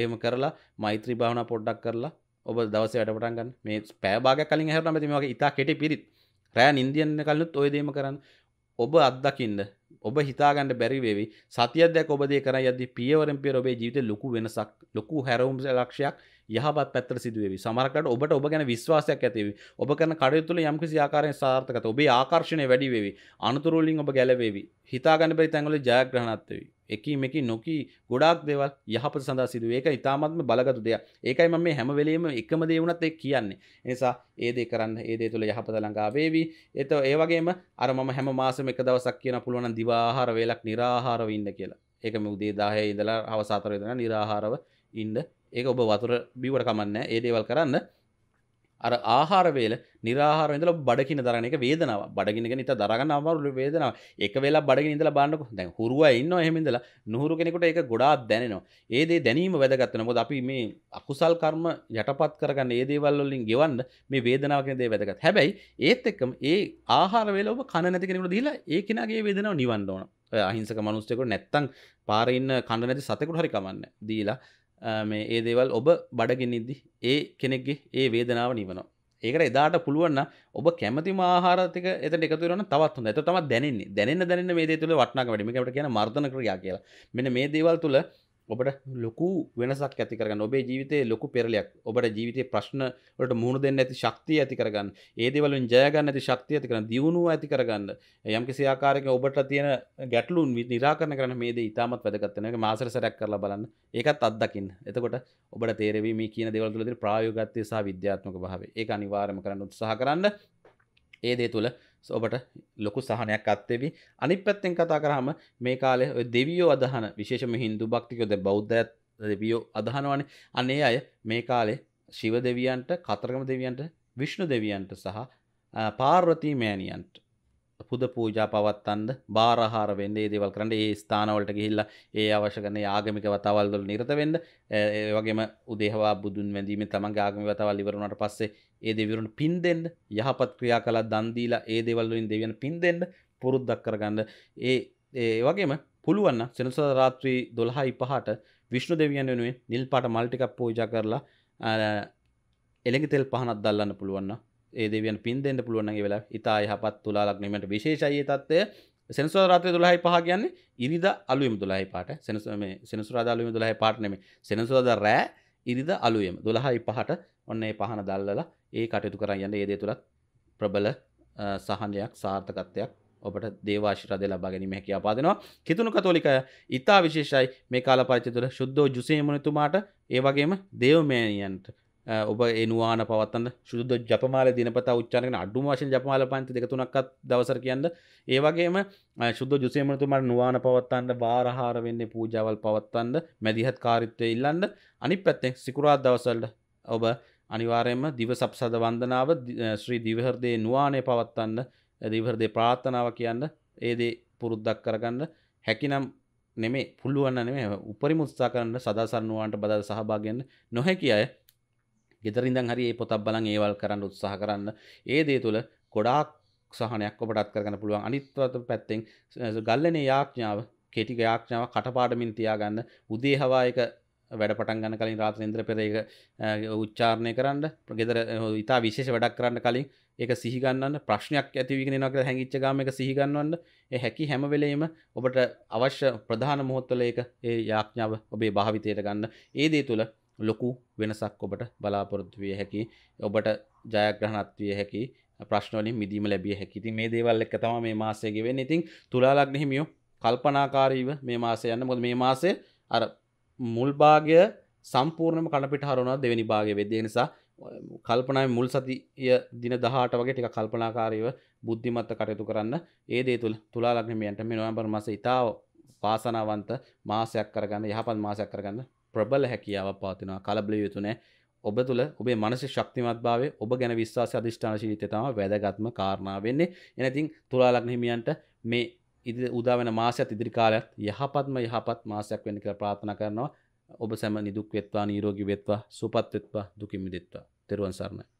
ඒම කරලා මෛත්‍රී භාවන පොඩ්ඩක් කරලා ඔබ දවස වැටපටන් ගන්න මේ පෑබාග කලින් හැරන ඇති මේගේ ඉතා කෙට පිරිත් රෑ ඉන්දියන්න කලනුත් ඔයදීම කරන්න ඔබ අත්දකින්න ඔබ හිතාගන්න බැරිවේවි සතියදැ ඔබදේ කර යදදි පියවරෙන් පේ ඔබේ ජීවිත ලොකු වෙනසක් ලොකු හැරවුම් ලක්ෂයක් යහපත් පැත්තර සිදුවේවි සමරකට ඔබට ඔබ ගැන විශ්වාසයක් ඇතිවි ඔබ කරන කඩයුතුල යම්කිසි ආකාරයෙන් සාර්ථකත ඔබේ ආකර්ශණය වැඩිවේවි අනතුරුලින් ඔබ ගැලවේවි හිතාගන්න බැරි තැන්වල ජයග්‍රහණත්වවී එකීම එක නොකී ගොඩක් දෙවල් යහප සඳහා සිදුව ඒක ඉතාමත්ම බලගතු දෙයක් ඒකයි ම මේ හැමවෙලීම එකම දේවුණත් එක් කියන්නේ නිසා ඒදේ කරන්න ඒදේ තුළ යහපත ළඟාවේවි එත ඒවගේම අරම හැම මාසම එක දවසක් කියන පුළුවන් දිවාහාර වෙලක් නිරාහාරව ඉන්න කියලා ඒක මුදේ දාහය ඉදලා අවසාතරයදන නිරාහාරව ඉන්ඩ ඒක ඔබ වතුර බිවට කමන්න ඒදේවල් කරන්න අර ආහාරවේල නිරහාරවෙදල බඩකින දරන එක වේදනාව බඩගිනික නිත දරගන්න අමරුල වේදනාව එක වෙලා බඩගිනි ඉඳලා බලන්නකො දැන් හුරුව ඉන්නවා එහෙම ඉඳලා නුහුරු කෙනෙකුට ඒක ගොඩාක් දැනෙනවා ඒ දේ දැනීම වැදගත් වෙනවා මොකද අපි මේ අකුසල් කර්ම යටපත් කරගන්න ඒ දේවල් වලින් ගෙවන්න මේ වේදනාව කියන දේ වැදගත් හැබැයි ඒත් එක්කම ඒ ආහාර වේල ඔබ කන නැති කෙනෙකුට දීලා ඒ කෙනාගේ වේදනාව නිවන්න ඕන අහිංසක මනුස්සයෙකුට නැත්තම් පාරේ ඉන්න කන නැති සතෙකුට හරි කමන්න දීලා මේ ඒ දේවල් ඔබ බඩගෙනනිද්දි ඒ කෙනෙක්ගේ ඒ වේදනාව නිවනවා ඒකට එදාට පුළුවන්න ඔබ කැමති ආහාරතික එත එකතුරන තවත් හොඳ එත තම දැනන්නේ දැන දැන මේ තුළ වටනා වැඩිමිට කියන මර්ධන ක්‍රියා කියලා මෙන මේ දේවල් තුළ ඔබට ලොකු වෙනසක් ඇතිකර ඔබේ ජීවිතය ලොකු පෙරලයක් ඔබට ජීවිතය ප්‍රශ්නට මුහුණ දෙන්න ඇති ශක්තිය ඇතිකරගන්න ඒදවලින් ජයගන්න ඇති ශක්තිය ඇතිකරන දියුණුව ඇතිකරගන්න යම් කිසි ආකාරයක ඔබට තියෙන ගැටලුන් නිරාකරන කරන මේද ඉතාමත් වැදගත්තන එක මාසර සැරැක් කරලා බලන්න ඒකත් අත්දකින්න එතකොට ඔබට තේරවී මේ කියන දෙවල්තුලද ප්‍රායෝගත්තය සහ විද්‍යාත්මක භාවේ ඒ අනිවාරම කරන්න උත්සාහ කරන්න ඒ දේ තුළ ඔබට ලොකු සහනයක් අත්තෙවි අනි පැත්තෙන් කතා කරහම මේ කාලෙ දෙවියෝ අදහන විශේෂම හින්දු භක්තිකයොද බෞද්ධත් දෙවියෝ අදහනවන අනේ අය මේ කාලේ ශිව දෙවියන්ට කතරගම දෙවියන්ට විශ්ණු දෙවියන්ට සහ පාර්වතී මෑණියන්ට පුද පූජා පවත්තන්ද බාරහාර වෙන්නේ දේවල් කරන්න ඒ ස්ථානවලට ගිහිල්ල ඒ අවශ්‍යකන ආගමික වතවල්දොල නිරතවෙන්න ඒවගේම උදේවා බුදුන් වැඳීම තමන් ආගමි වතවල් ඉවරුණට පස්සේ ඒ දෙවරුන් පින් දෙෙන්ඩ යහපත් ක්‍රියා කළ දන්දීලා ඒ දෙවල්ලින් දෙවෙන පින් දෙෙන්ඩ පුරුද්දක් කරගන්න ඒ ඒ වගේම පුළුවන්න සෙනස රාත්‍රී දොල්හා ඉපහට විශ්ණු දෙවියන් වෙනුවේ නිල් පාට මල්ටිකක් පෝජා කරලා එළෙගි තෙල් පහනත් දල්ලන්න පුළුවන්න ඒදවන් පින් දෙන්න පුළුවන් වෙලා ඉතා යහපත් තුලා ලක්නීමට විශේෂයේ තත්වය සෙනසුර රාත්‍රය 12යි පහ කියන්නේ ඉරිදා අලුයම 12යි පාට සෙනසුර මේ සෙනසුරාදා අලුයම 12යි පාට නෙමෙයි සෙනසුරාදා රෑ ඉරිදා අලුයම 12යි පහට ඔන්න ඒ පහන දැල්ලලා ඒ කටයුතු කරන් යන්න ඒ දේ තුලත් ප්‍රබල සහනයක් සාර්ථකත්වයක් ඔබට දේවාශිරද ලබා ගැනීම හැකියාව පාදෙනවා කිතුණු කතෝලිකය ඊතා විශේෂයි මේ කාල පරිච්ඡේදවල සුද්ධෝ ජුසේමුණතුමාට ඒ වගේම දේවමෑණියන්ට ඔබ එනවාන පවත්තන්න සුද ජපමාල දිනපත උච්චානක අඩු වශයෙන් ජපමාල පන්ති දෙකතුනක්ත් දවසර කියන්න ඒවගේම සුද ජුසේමනතුමට නවාන පවත්තන්න වාරහාර වෙන්නේ පූජාවල් පවත්තන්න මැදිහත් කාරිත්වය ඉල්ලන්න අනි පැත්තෙන් සිකුරාත් දවසල්ට ඔබ අනිවාරයම දිව සප්සද වන්දනාව ශ්‍රී දිවහරදේ නවානය පවත්තන්න දිවහරදේ ප්‍රාත්ථනාව කියන්න ඒදේ පුරුද්දක් කරගන්න හැකිනම් නෙමේ පුළුවන්න නෙම උපරි මුත්සා කරන්න සදාසරන්නුවන්ට බදල් සහභාගෙන්න්න නොහැකි අය ගෙදරින්දන් හරි ඒ පොතක් බලන් ඒවල් කරන්න උත්සාහ කරන්න ඒ දේ තුළ ගොඩාක් සහනයක් ඔබටත් කරගන්න පුළුවන් අනිත්වත පැත්තෙන් ගල්ලනේ යාඥාව කෙටික යාඥාව කටපාඩමින් තියාගන්න උදේ හවායක වැඩ පටන් ගන්න කලින් රාත් ඉන්ද්‍ර පෙරේක උච්චාරණය කරන්න ගෙදර ඉතා විශේෂ වැඩක් කරන්න කලින් ඒක සිහිගන්න ප්‍රශ්නයක් ඇතිවිගෙනනක හැඟිච්ච ගම එක සිහිගන්නවන්න ඒ හැකි හැමවෙලේම ඔබට අවශ්‍ය ප්‍රධාන මොහොත්වල ඒක ඒ යාඥාව ඔබේ භාවිතයට ගන්න ඒ දේ තුළ ලොකු වෙනසක් ඔබට බලාපොරොත්තු විය හැකි ඔබට ජයග්‍රහණත්වය හැකි ප්‍රශ්නවලින් මිදීම ලැබිය හැකි ඉතින් මේ දේවල් එක්ක තමයි මේ මාසය ගෙවෙන්නේ ඉතින් තුලා ලග්න හිමියෝ කල්පනාකාරීව මේ මාසය යන්න මොකද මේ මාසයේ අර මුල් භාගය සම්පූර්ණයම කන පිට හරවනවා දෙවෙනි භාගයේ වෙද්දී ඒ නිසා කල්පනාවේ මුල් සතිය දින 18 වගේ ටික කල්පනාකාරීව බුද්ධිමත්ව කටයුතු කරන්න ඒ දේ තුල තුලා ලග්න හිමියන්ට මේ නොවැම්බර් මාසයේ ඉතාව වාසනාවන්ත මාසයක් කරගන්න යහපත් මාසයක් කරගන්න ප්‍රබල හැකියාව පාතිනවා කලබල යුතුනෑ ඔබ තුළ ඔබේ මනස ශක්තිමත්භාවේ ඔබ ගැන විශ්වාස අධිෂ්ඨානශීලිතය තම වැදගත්ම කාරණා වෙන්නේ එනතින් තුලාලග්න හිමියන්ට මේ ඉදි උදාවන මාසයක් ඉදිරිකාලත් යහපත්ම යහපත් මාසයක් වෙන්න කියලා ප්‍රාථනා කරනවා ඔබ සැම නිදුක් වෙත්වා නීරෝගී වෙත්වා සුපත් වෙත්වා දුකින් මිදෙත්වා තෙරුවන් සරණයි